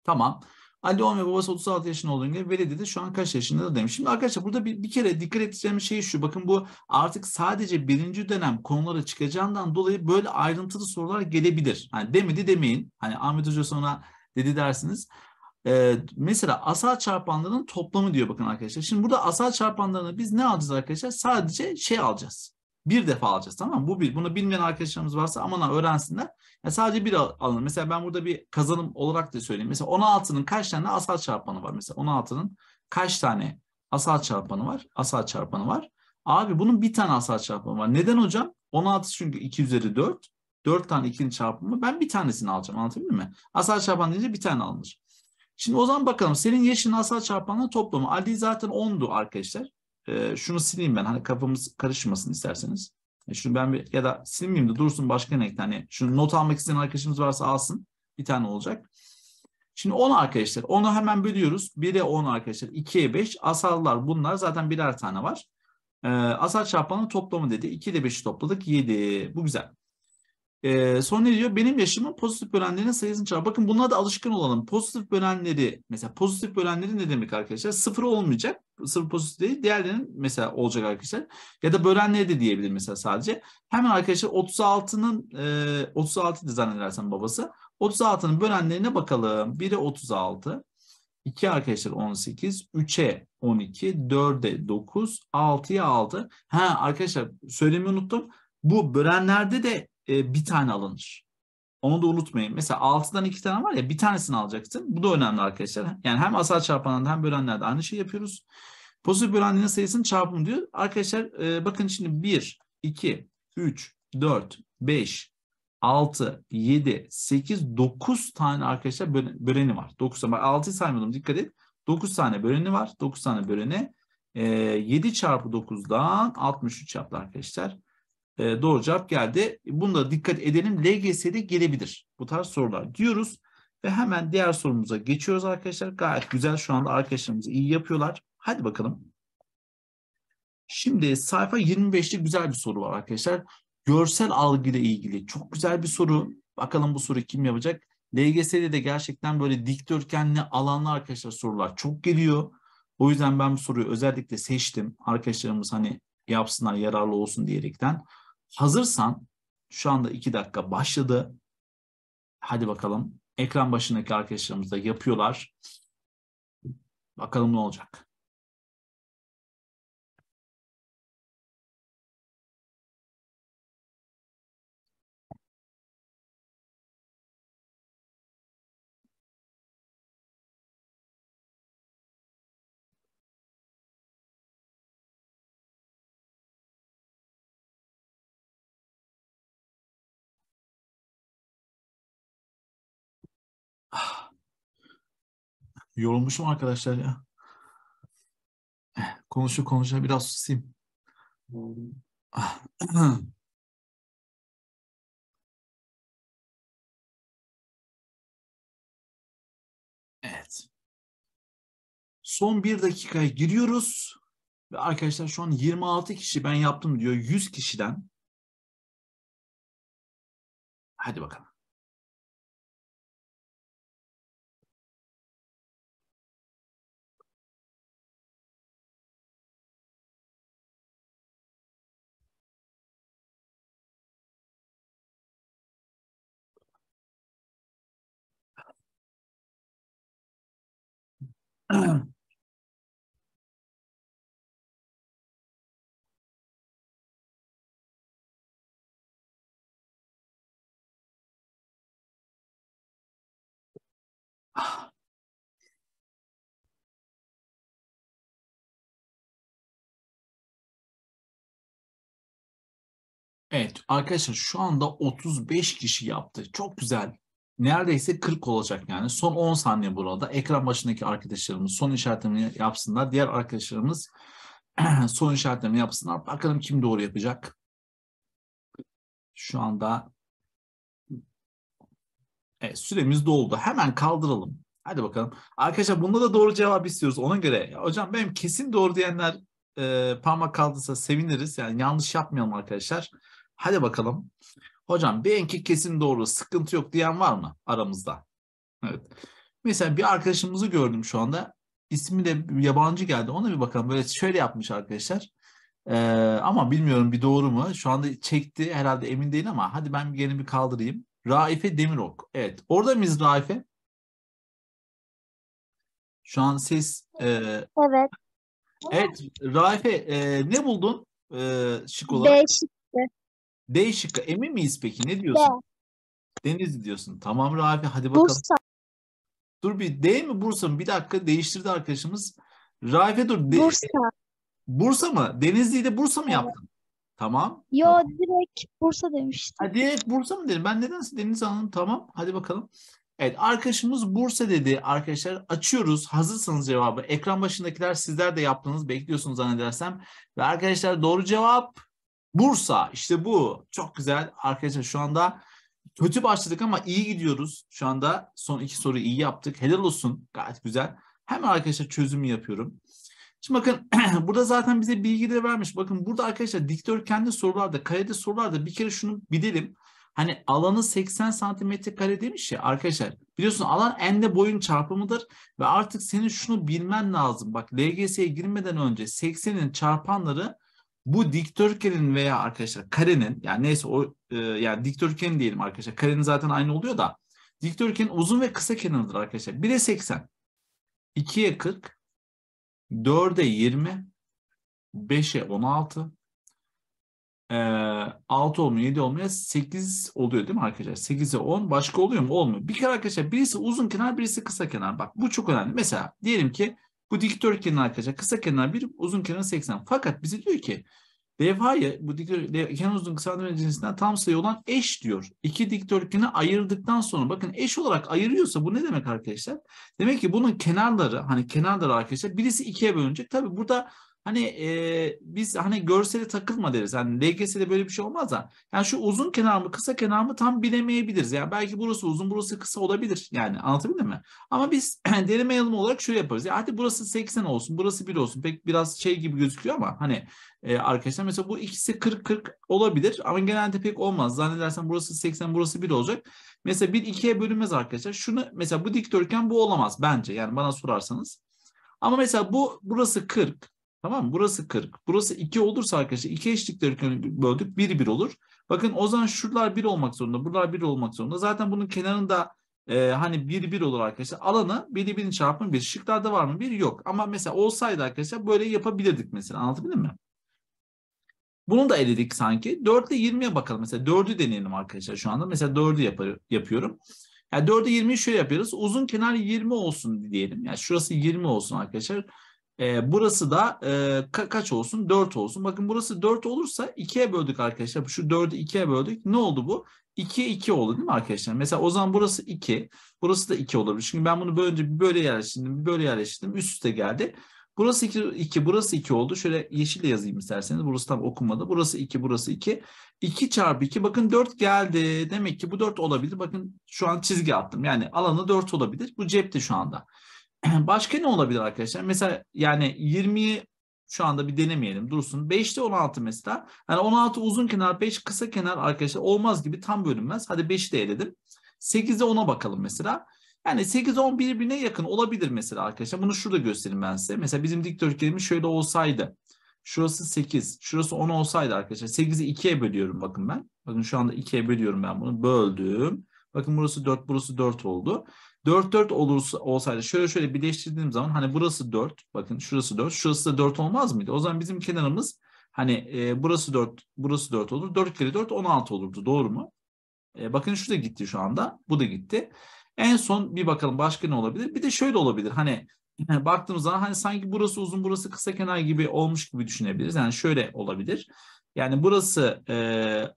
Tamam. Ali 10 ve babası 36 yaşında olduğuna göre Veledi de şu an kaç yaşında da demiş. Şimdi arkadaşlar burada bir, bir kere dikkat edeceğim şey şu. Bakın bu artık sadece birinci dönem konulara çıkacağından dolayı böyle ayrıntılı sorular gelebilir. Hani demedi demeyin. Hani Ahmet Hoca sonra dedi dersiniz. Ee, mesela asal çarpanların toplamı diyor bakın arkadaşlar. Şimdi burada asal çarpanlarını biz ne alacağız arkadaşlar? Sadece şey alacağız. Bir defa alacağız tamam mı? Bu bir. Bunu bilmeyen arkadaşlarımız varsa aman öğrensinler. Yani sadece bir alın. Mesela ben burada bir kazanım olarak da söyleyeyim. Mesela 16'nın kaç tane asal çarpanı var? Mesela 16'nın kaç tane asal çarpanı var? Asal çarpanı var. Abi bunun bir tane asal çarpanı var. Neden hocam? 16 çünkü 2 üzeri 4. 4 tane 2'nin çarpımı. Ben bir tanesini alacağım. Anlatabildim mi? Asal çarpan deyince bir tane alınır. Şimdi o zaman bakalım senin yeşilin asal çarpanla toplamı. Adi zaten 10'du arkadaşlar. Ee, şunu sileyim ben hani kafamız karışmasın isterseniz. E şunu ben bir, ya da silmeyeyim de dursun başka renkte. Hani şunu not almak isteyen arkadaşımız varsa alsın. Bir tane olacak. Şimdi 10 arkadaşlar. Onu hemen bölüyoruz. 1'e 10 arkadaşlar. 2'ye 5. Asallar bunlar zaten birer tane var. Ee, asal çarpanın toplamı dedi. 2 ile 5'i topladık. 7. Bu güzel. E, sonra ne diyor? Benim yaşımın pozitif bölenlerinin sayısını çarp. Bakın bunlara da alışkın olalım. Pozitif bölenleri mesela pozitif bölenleri ne demek arkadaşlar? Sıfır olmayacak. Sıfır pozitif değil. Diğerlerinin mesela olacak arkadaşlar. Ya da bölenleri de diyebilir mesela sadece. Hemen arkadaşlar 36'nın e, 36 zannedersem babası. 36'nın bölenlerine bakalım. Biri 36. 2 arkadaşlar 18, 3'e 12, 4'e 9, 6'ya 6. Ha arkadaşlar söylemeyi unuttum. Bu bölenlerde de e, bir tane alınır. Onu da unutmayın. Mesela altıdan iki tane var ya bir tanesini alacaksın. Bu da önemli arkadaşlar. Yani hem asal çarpanlarda hem bölenlerde aynı şeyi yapıyoruz. Pozitif bölenlerin sayısının çarpımı diyor. Arkadaşlar e, bakın şimdi 1, 2, 3, 4, 5, 6, 7, 8, 9 tane arkadaşlar böleni var. 9 tane. 6'yı saymadım dikkat et. 9 tane böleni var. 9 tane böleni. E, 7 çarpı 9'dan 63 yaptı arkadaşlar. E, doğru cevap geldi. Bunda dikkat edelim. LGS'de gelebilir bu tarz sorular diyoruz. Ve hemen diğer sorumuza geçiyoruz arkadaşlar. Gayet güzel şu anda arkadaşlarımız iyi yapıyorlar. Hadi bakalım. Şimdi sayfa 25'te güzel bir soru var arkadaşlar. Görsel algıyla ilgili çok güzel bir soru. Bakalım bu soruyu kim yapacak? LGS'de de gerçekten böyle dikdörtgenli alanlar arkadaşlar sorular çok geliyor. O yüzden ben bu soruyu özellikle seçtim. Arkadaşlarımız hani yapsınlar yararlı olsun diyerekten. Hazırsan şu anda iki dakika başladı. Hadi bakalım. Ekran başındaki arkadaşlarımız da yapıyorlar. Bakalım ne olacak. Yorulmuşum arkadaşlar ya. Konuşu konuşa biraz susayım. Evet. Son bir dakikaya giriyoruz. Ve arkadaşlar şu an 26 kişi ben yaptım diyor 100 kişiden. Hadi bakalım. Evet arkadaşlar şu anda 35 kişi yaptı. Çok güzel neredeyse 40 olacak yani. Son 10 saniye burada. Ekran başındaki arkadaşlarımız son işaretlerini yapsınlar. Diğer arkadaşlarımız son işaretlerini yapsınlar. Bakalım kim doğru yapacak. Şu anda evet, süremiz doldu. Hemen kaldıralım. Hadi bakalım. Arkadaşlar bunda da doğru cevap istiyoruz. Ona göre ya, hocam benim kesin doğru diyenler e, parmak kaldırsa seviniriz. Yani yanlış yapmayalım arkadaşlar. Hadi bakalım. Hocam benimki kesin doğru sıkıntı yok diyen var mı aramızda? Evet. Mesela bir arkadaşımızı gördüm şu anda. İsmi de yabancı geldi. Ona bir bakalım. Böyle şöyle yapmış arkadaşlar. Ee, ama bilmiyorum bir doğru mu? Şu anda çekti herhalde emin değil ama hadi ben gene bir kaldırayım. Raife Demirok. Evet. Orada mıyız Raife? Şu an ses... E... Evet. Evet. Raife e, ne buldun? E, şık olarak. D şıkkı emin miyiz peki? Ne diyorsun? D. Denizli diyorsun. Tamam Rafi hadi bakalım. Bursa. Dur bir D mi Bursa mı? Bir dakika değiştirdi arkadaşımız. Rafi dur. D Bursa. Bursa mı? Denizli'yi de Bursa mı yaptın? Evet. Tamam. Yo tamam. direkt Bursa demiştim. Ha, direkt Bursa mı dedim? Ben nedense Denizli anladım. Tamam hadi bakalım. Evet arkadaşımız Bursa dedi arkadaşlar açıyoruz hazırsanız cevabı ekran başındakiler sizler de yaptınız bekliyorsunuz zannedersem ve arkadaşlar doğru cevap Bursa işte bu çok güzel arkadaşlar şu anda kötü başladık ama iyi gidiyoruz. Şu anda son iki soruyu iyi yaptık. Helal olsun gayet güzel. Hemen arkadaşlar çözümü yapıyorum. Şimdi bakın burada zaten bize bilgi de vermiş. Bakın burada arkadaşlar dikdörtgenli sorularda, karede sorularda bir kere şunu bilelim. Hani alanı 80 santimetre kare demiş ya arkadaşlar. Biliyorsun alan enle boyun çarpımıdır. Ve artık senin şunu bilmen lazım. Bak LGS'ye girmeden önce 80'in çarpanları bu dikdörtgenin veya arkadaşlar karenin yani neyse o e, yani dikdörtgen diyelim arkadaşlar. Karenin zaten aynı oluyor da dikdörtgenin uzun ve kısa kenarıdır arkadaşlar. 1'e 80, 2'ye 40, 4'e 20, 5'e 16, e, 6 olmuyor, 7 olmuyor, 8 oluyor değil mi arkadaşlar? 8'e 10 başka oluyor mu? Olmuyor. Bir kere arkadaşlar birisi uzun kenar, birisi kısa kenar. Bak bu çok önemli. Mesela diyelim ki bu dikdörtgenin arkadaşlar kısa kenar 1, uzun kenar 80. Fakat bize diyor ki levhaya bu dikdörtgen uzun kısa kenar cinsinden tam sayı olan eş diyor. İki dikdörtgeni ayırdıktan sonra bakın eş olarak ayırıyorsa bu ne demek arkadaşlar? Demek ki bunun kenarları hani kenarları arkadaşlar birisi ikiye bölünecek. Tabi burada Hani e, biz hani görsele takılma deriz. Hani LGS'de böyle bir şey olmaz da. Yani şu uzun kenar mı kısa kenar mı tam bilemeyebiliriz. Yani belki burası uzun burası kısa olabilir. Yani anlatabildim mi? Ama biz derime yalımı olarak şöyle yaparız. Yani artık burası 80 olsun burası 1 olsun. Pek biraz şey gibi gözüküyor ama hani e, arkadaşlar mesela bu ikisi 40-40 olabilir. Ama genelde pek olmaz. Zannedersen burası 80 burası 1 olacak. Mesela 1 2'ye bölünmez arkadaşlar. Şunu mesela bu dikdörtgen bu olamaz bence. Yani bana sorarsanız. Ama mesela bu burası 40, Tamam mı? Burası 40. Burası 2 olursa arkadaşlar 2 eşitlikleri böldük 1 1 olur. Bakın o zaman şuralar 1 olmak zorunda. Buralar 1 olmak zorunda. Zaten bunun kenarında e, hani 1 1 olur arkadaşlar. Alanı 1 1 çarpımı 1. Şıklarda var mı? 1 yok. Ama mesela olsaydı arkadaşlar böyle yapabilirdik mesela. Anlatabildim mi? Bunu da eledik sanki. 4 ile 20'ye bakalım. Mesela 4'ü deneyelim arkadaşlar şu anda. Mesela 4'ü yapar, yapıyorum. Yani 4'e 20'yi şöyle yapıyoruz. Uzun kenar 20 olsun diyelim. Yani şurası 20 olsun arkadaşlar. E, burası da e, ka- kaç olsun? 4 olsun. Bakın burası 4 olursa 2'ye böldük arkadaşlar. Şu 4'ü 2'ye böldük. Ne oldu bu? 2'ye 2 oldu değil mi arkadaşlar? Mesela o zaman burası 2. Burası da 2 olabilir. Çünkü ben bunu bölünce bir böyle yerleştirdim, bir böyle yerleştirdim. Üst üste geldi. Burası 2, 2 burası 2 oldu. Şöyle yeşille yazayım isterseniz. Burası tam okunmadı. Burası 2, burası 2. 2 çarpı 2. Bakın 4 geldi. Demek ki bu 4 olabilir. Bakın şu an çizgi attım. Yani alanı 4 olabilir. Bu cepte şu anda. Başka ne olabilir arkadaşlar? Mesela yani 20'yi şu anda bir denemeyelim dursun. 5'te 16 mesela. Yani 16 uzun kenar 5 kısa kenar arkadaşlar olmaz gibi tam bölünmez. Hadi 5'i de eledim. 8'de 10'a bakalım mesela. Yani 8-10 birbirine yakın olabilir mesela arkadaşlar. Bunu şurada göstereyim ben size. Mesela bizim dikdörtgenimiz şöyle olsaydı. Şurası 8, şurası 10 olsaydı arkadaşlar. 8'i 2'ye bölüyorum bakın ben. Bakın şu anda 2'ye bölüyorum ben bunu. Böldüm. Bakın burası 4, burası 4 oldu. 4-4 olursa, olsaydı şöyle şöyle birleştirdiğim zaman hani burası 4 bakın şurası 4 şurası da 4 olmaz mıydı? O zaman bizim kenarımız hani e, burası 4 burası 4 olur 4 kere 4 16 olurdu doğru mu? E, bakın şu da gitti şu anda bu da gitti. En son bir bakalım başka ne olabilir? Bir de şöyle olabilir hani yani baktığımız zaman hani sanki burası uzun burası kısa kenar gibi olmuş gibi düşünebiliriz. Yani şöyle olabilir. Yani burası e,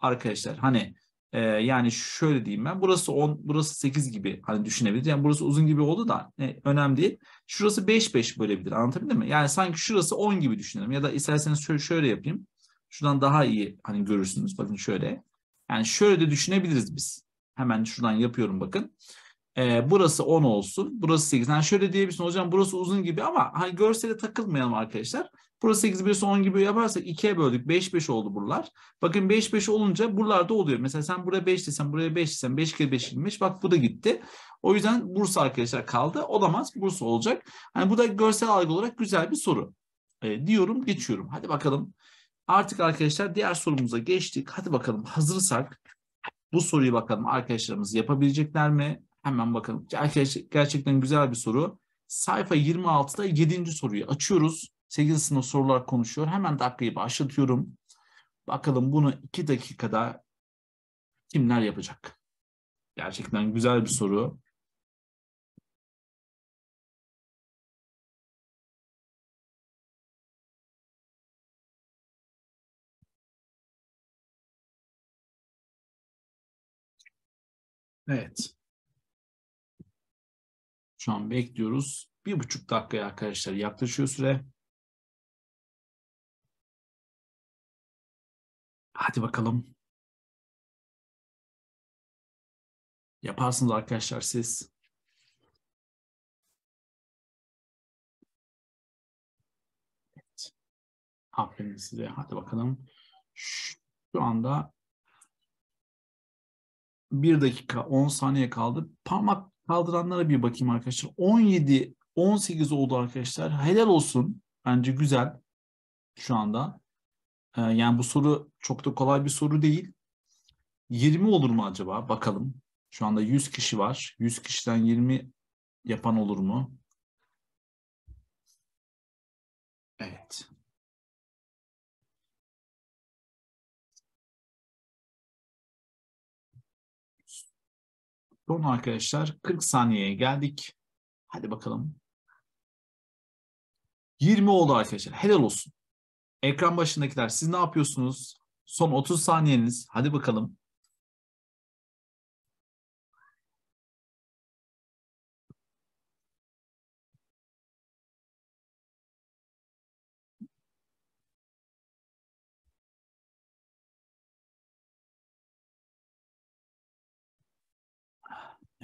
arkadaşlar hani e, yani şöyle diyeyim ben. Burası 10, burası 8 gibi hani düşünebilir. Yani burası uzun gibi oldu da e, önemli değil. Şurası 5-5 bölebilir. Anlatabildim mi? Yani sanki şurası 10 gibi düşünelim. Ya da isterseniz şöyle, şöyle yapayım. Şuradan daha iyi hani görürsünüz. Bakın şöyle. Yani şöyle de düşünebiliriz biz. Hemen şuradan yapıyorum bakın. burası 10 olsun, burası 8. Yani şöyle diyebilirsin hocam burası uzun gibi ama hani görsele takılmayalım arkadaşlar. Burası 8 bölü 10 gibi yaparsa 2'ye böldük. 5 5 oldu buralar. Bakın 5 5 olunca buralarda oluyor. Mesela sen buraya 5 desen buraya 5 desen 5 kere 5 25. Bak bu da gitti. O yüzden Bursa arkadaşlar kaldı. Olamaz Bursa olacak. Hani bu da görsel algı olarak güzel bir soru. E, diyorum geçiyorum. Hadi bakalım. Artık arkadaşlar diğer sorumuza geçtik. Hadi bakalım hazırsak bu soruyu bakalım arkadaşlarımız yapabilecekler mi? Hemen bakalım. Gerçekten güzel bir soru. Sayfa 26'da 7. soruyu açıyoruz. 8. sınıf sorular konuşuyor. Hemen dakikayı başlatıyorum. Bakalım bunu 2 dakikada kimler yapacak? Gerçekten güzel bir soru. Evet. Şu an bekliyoruz. Bir buçuk dakikaya arkadaşlar yaklaşıyor süre. Hadi bakalım. Yaparsınız arkadaşlar siz. Evet. Aferin size. Hadi bakalım. Şu anda bir dakika 10 saniye kaldı. Parmak kaldıranlara bir bakayım arkadaşlar. 17 18 oldu arkadaşlar. Helal olsun. Bence güzel şu anda. Ee, yani bu soru çok da kolay bir soru değil. 20 olur mu acaba? Bakalım. Şu anda 100 kişi var. 100 kişiden 20 yapan olur mu? Evet. Son arkadaşlar 40 saniyeye geldik. Hadi bakalım. 20 oldu arkadaşlar. Helal olsun. Ekran başındakiler siz ne yapıyorsunuz? Son 30 saniyeniz. Hadi bakalım.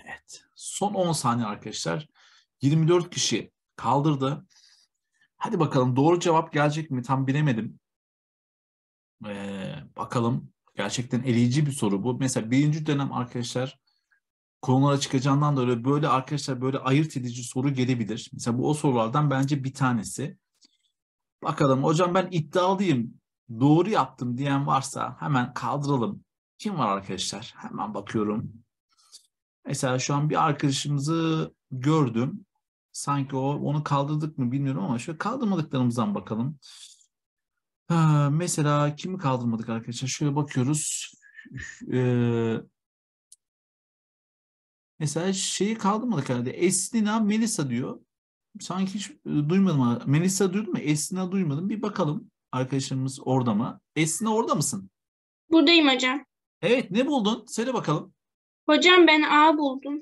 Evet. Son 10 saniye arkadaşlar. 24 kişi kaldırdı. Hadi bakalım doğru cevap gelecek mi tam bilemedim. Ee, bakalım gerçekten eleyici bir soru bu. Mesela birinci dönem arkadaşlar konulara çıkacağından dolayı böyle arkadaşlar böyle ayırt edici soru gelebilir. Mesela bu o sorulardan bence bir tanesi. Bakalım hocam ben iddialıyım doğru yaptım diyen varsa hemen kaldıralım. Kim var arkadaşlar? Hemen bakıyorum. Mesela şu an bir arkadaşımızı gördüm sanki o onu kaldırdık mı bilmiyorum ama şöyle kaldırmadıklarımızdan bakalım. Ha, ee, mesela kimi kaldırmadık arkadaşlar? Şöyle bakıyoruz. Ee, mesela şeyi kaldırmadık herhalde. Eslina Melisa diyor. Sanki hiç e, duymadım. Melisa duydun mu? Eslina duymadım. Bir bakalım arkadaşlarımız orada mı? Eslina orada mısın? Buradayım hocam. Evet ne buldun? Söyle bakalım. Hocam ben A buldum.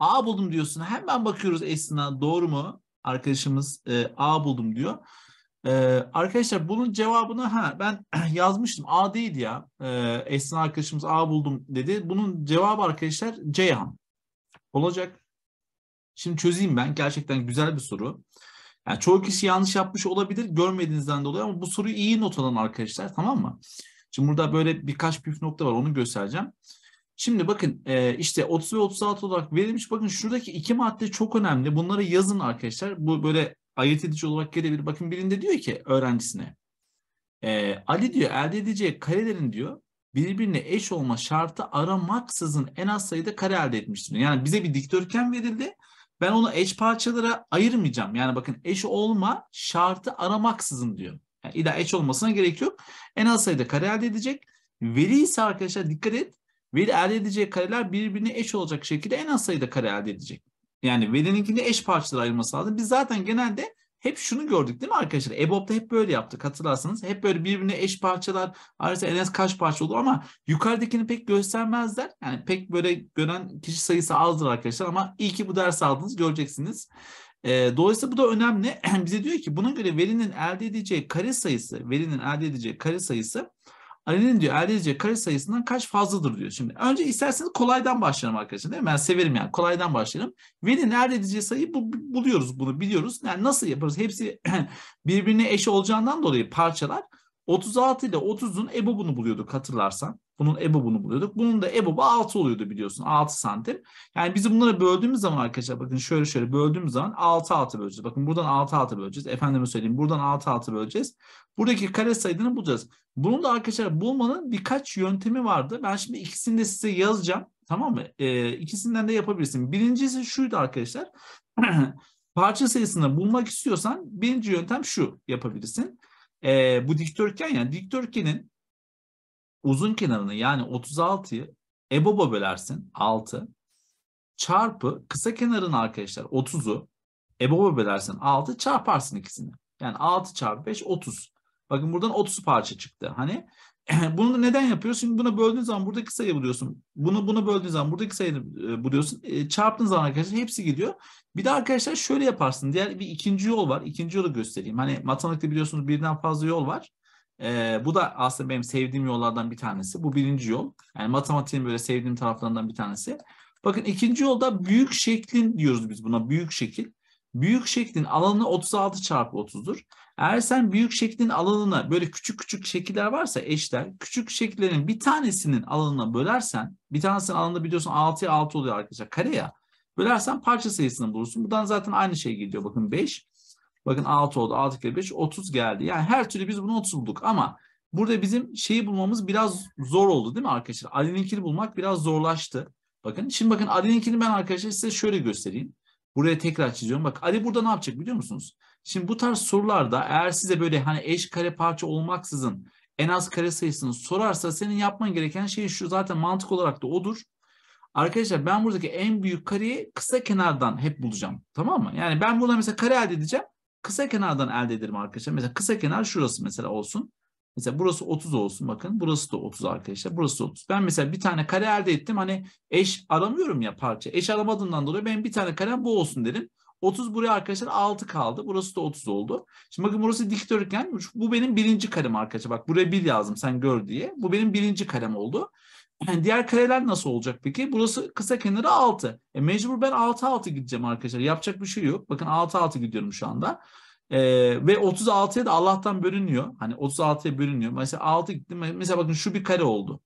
A buldum diyorsun. Hemen bakıyoruz Esin'a doğru mu? Arkadaşımız e, A buldum diyor. E, arkadaşlar bunun cevabını ha ben yazmıştım. A değil ya. E, Esin arkadaşımız A buldum dedi. Bunun cevabı arkadaşlar Ceyhan. Olacak. Şimdi çözeyim ben. Gerçekten güzel bir soru. Yani çoğu kişi yanlış yapmış olabilir görmediğinizden dolayı ama bu soruyu iyi not alın arkadaşlar tamam mı? Şimdi burada böyle birkaç püf nokta var onu göstereceğim. Şimdi bakın e, işte 30 ve 36 olarak verilmiş. Bakın şuradaki iki madde çok önemli. Bunları yazın arkadaşlar. Bu böyle ayırt edici olarak gelebilir. Bakın birinde diyor ki öğrencisine. E, Ali diyor elde edeceği karelerin diyor birbirine eş olma şartı aramaksızın en az sayıda kare elde etmiştir. Yani bize bir dikdörtgen verildi. Ben onu eş parçalara ayırmayacağım. Yani bakın eş olma şartı aramaksızın diyor. Yani illa eş olmasına gerek yok. En az sayıda kare elde edecek. Veri ise arkadaşlar dikkat et veri elde edeceği kareler birbirine eş olacak şekilde en az sayıda kare elde edecek. Yani verininkini eş parçalara ayırması lazım. Biz zaten genelde hep şunu gördük değil mi arkadaşlar? EBOB'da hep böyle yaptık hatırlarsanız. Hep böyle birbirine eş parçalar. Ayrıca en az kaç parça olur ama yukarıdakini pek göstermezler. Yani pek böyle gören kişi sayısı azdır arkadaşlar ama iyi ki bu ders aldınız göreceksiniz. E, dolayısıyla bu da önemli. Bize diyor ki buna göre verinin elde edeceği kare sayısı, verinin elde edeceği kare sayısı Ali'nin diyor elde edecek kare sayısından kaç fazladır diyor. Şimdi önce isterseniz kolaydan başlayalım arkadaşlar değil mi? Ben severim yani kolaydan başlayalım. V'nin elde edeceği sayıyı bu, buluyoruz bunu biliyoruz. Yani nasıl yaparız? Hepsi birbirine eş olacağından dolayı parçalar 36 ile 30'un ebobunu buluyorduk hatırlarsan. Bunun EBOB'unu buluyorduk. Bunun da EBOB'u 6 oluyordu biliyorsun. 6 santim. Yani bizi bunları böldüğümüz zaman arkadaşlar bakın şöyle şöyle böldüğümüz zaman 6 6 böleceğiz. Bakın buradan 6 6 böleceğiz. Efendime söyleyeyim buradan 6 6 böleceğiz. Buradaki kare sayılarını bulacağız. Bunun da arkadaşlar bulmanın birkaç yöntemi vardı. Ben şimdi ikisini de size yazacağım. Tamam mı? Ee, ikisinden de yapabilirsin. Birincisi şuydu arkadaşlar. Parça sayısını bulmak istiyorsan birinci yöntem şu yapabilirsin. Ee, bu dikdörtgen yani dikdörtgenin uzun kenarını yani 36'yı EBOB'a bölersin 6 çarpı kısa kenarın arkadaşlar 30'u EBOB'a bölersin 6 çarparsın ikisini. Yani 6 çarpı 5 30. Bakın buradan 30 parça çıktı. Hani bunu neden yapıyorsun? Şimdi buna böldüğün zaman buradaki sayı buluyorsun. Bunu buna böldüğün zaman buradaki sayı e, buluyorsun. E, çarptığın zaman arkadaşlar hepsi gidiyor. Bir de arkadaşlar şöyle yaparsın. Diğer bir ikinci yol var. İkinci yolu göstereyim. Hani matematikte biliyorsunuz birden fazla yol var. E, bu da aslında benim sevdiğim yollardan bir tanesi. Bu birinci yol. Yani matematiğin böyle sevdiğim taraflarından bir tanesi. Bakın ikinci yolda büyük şeklin diyoruz biz buna büyük şekil. Büyük şeklin alanı 36 çarpı 30'dur. Eğer sen büyük şeklin alanına böyle küçük küçük şekiller varsa eşler küçük şekillerin bir tanesinin alanına bölersen bir tanesinin alanında biliyorsun 6'ya 6 oluyor arkadaşlar kare ya. Bölersen parça sayısını bulursun. Buradan zaten aynı şey geliyor bakın 5. Bakın 6 oldu. 6 kere 5 30 geldi. Yani her türlü biz bunu 30 bulduk ama burada bizim şeyi bulmamız biraz zor oldu değil mi arkadaşlar? Adeninkini bulmak biraz zorlaştı. Bakın şimdi bakın Adeninkini ben arkadaşlar size şöyle göstereyim. Buraya tekrar çiziyorum. Bak Ali burada ne yapacak biliyor musunuz? Şimdi bu tarz sorularda eğer size böyle hani eş kare parça olmaksızın en az kare sayısını sorarsa senin yapman gereken şey şu zaten mantık olarak da odur. Arkadaşlar ben buradaki en büyük kareyi kısa kenardan hep bulacağım. Tamam mı? Yani ben burada mesela kare elde edeceğim kısa kenardan elde ederim arkadaşlar. Mesela kısa kenar şurası mesela olsun. Mesela burası 30 olsun bakın. Burası da 30 arkadaşlar. Burası da 30. Ben mesela bir tane kare elde ettim. Hani eş aramıyorum ya parça. Eş aramadığımdan dolayı ben bir tane karem bu olsun derim. 30 buraya arkadaşlar 6 kaldı. Burası da 30 oldu. Şimdi bakın burası dikdörtgen. Bu benim birinci karem arkadaşlar. Bak buraya 1 yazdım sen gör diye. Bu benim birinci karem oldu. Yani diğer kareler nasıl olacak peki? Burası kısa kenarı 6. E mecbur ben 6-6 gideceğim arkadaşlar. Yapacak bir şey yok. Bakın 6-6 gidiyorum şu anda. E, ve 36'ya da Allah'tan bölünüyor. Hani 36'ya bölünüyor. Mesela 6 gittim. Mesela bakın şu bir kare oldu.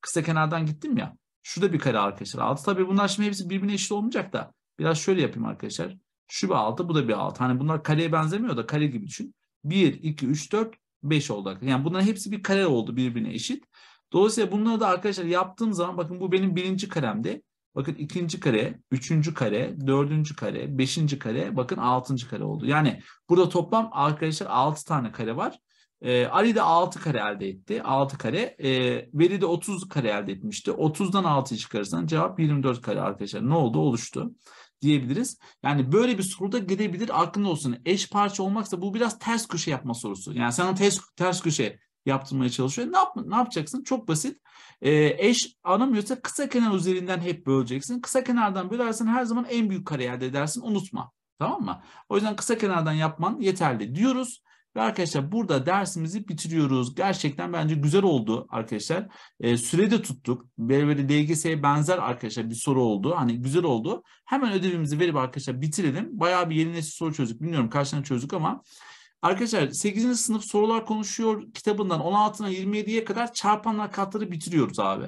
Kısa kenardan gittim ya. Şu da bir kare arkadaşlar. 6 tabii bunlar şimdi hepsi birbirine eşit olmayacak da. Biraz şöyle yapayım arkadaşlar. Şu bir 6 bu da bir 6. Hani bunlar kareye benzemiyor da kare gibi düşün. 1, 2, 3, 4, 5 oldu. Yani bunların hepsi bir kare oldu birbirine eşit. Dolayısıyla bunları da arkadaşlar yaptığım zaman bakın bu benim birinci karemdi. Bakın ikinci kare, üçüncü kare, dördüncü kare, beşinci kare, bakın altıncı kare oldu. Yani burada toplam arkadaşlar altı tane kare var. E, Ali de altı kare elde etti. altı kare. E, Veli de otuz kare elde etmişti. Otuzdan altı çıkarırsan cevap 24 kare arkadaşlar. Ne oldu? Oluştu diyebiliriz. Yani böyle bir soruda da gelebilir aklında olsun. Eş parça olmaksa bu biraz ters köşe yapma sorusu. Yani sana ters, ters köşe yaptırmaya çalışıyor. Ne, yap, ne yapacaksın? Çok basit. E, eş anamıyorsa kısa kenar üzerinden hep böleceksin. Kısa kenardan bölersen her zaman en büyük kare elde edersin. Unutma. Tamam mı? O yüzden kısa kenardan yapman yeterli diyoruz. Ve arkadaşlar burada dersimizi bitiriyoruz. Gerçekten bence güzel oldu arkadaşlar. E, ee, sürede tuttuk. Böyle, böyle DGS'ye benzer arkadaşlar bir soru oldu. Hani güzel oldu. Hemen ödevimizi verip arkadaşlar bitirelim. Bayağı bir yeni nesil soru çözdük. Bilmiyorum karşına tane çözdük ama Arkadaşlar 8. sınıf sorular konuşuyor kitabından 16'na 27'ye kadar çarpanlar katları bitiriyoruz abi.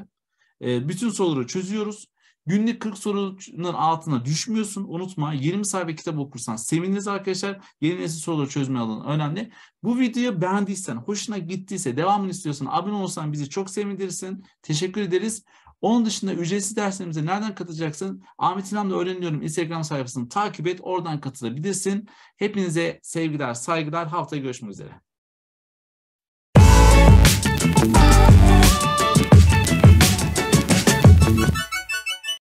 E, bütün soruları çözüyoruz. Günlük 40 sorunun altına düşmüyorsun unutma. 20 sayfa kitap okursan seviniriz arkadaşlar. Yeni nesil soruları çözme alanı önemli. Bu videoyu beğendiysen, hoşuna gittiyse, devamını istiyorsan abone olsan bizi çok sevindirirsin. Teşekkür ederiz. Onun dışında ücretsiz derslerimize nereden katılacaksın? Ahmet İnan'la öğreniyorum Instagram sayfasını takip et oradan katılabilirsin. Hepinize sevgiler, saygılar. Haftaya görüşmek üzere.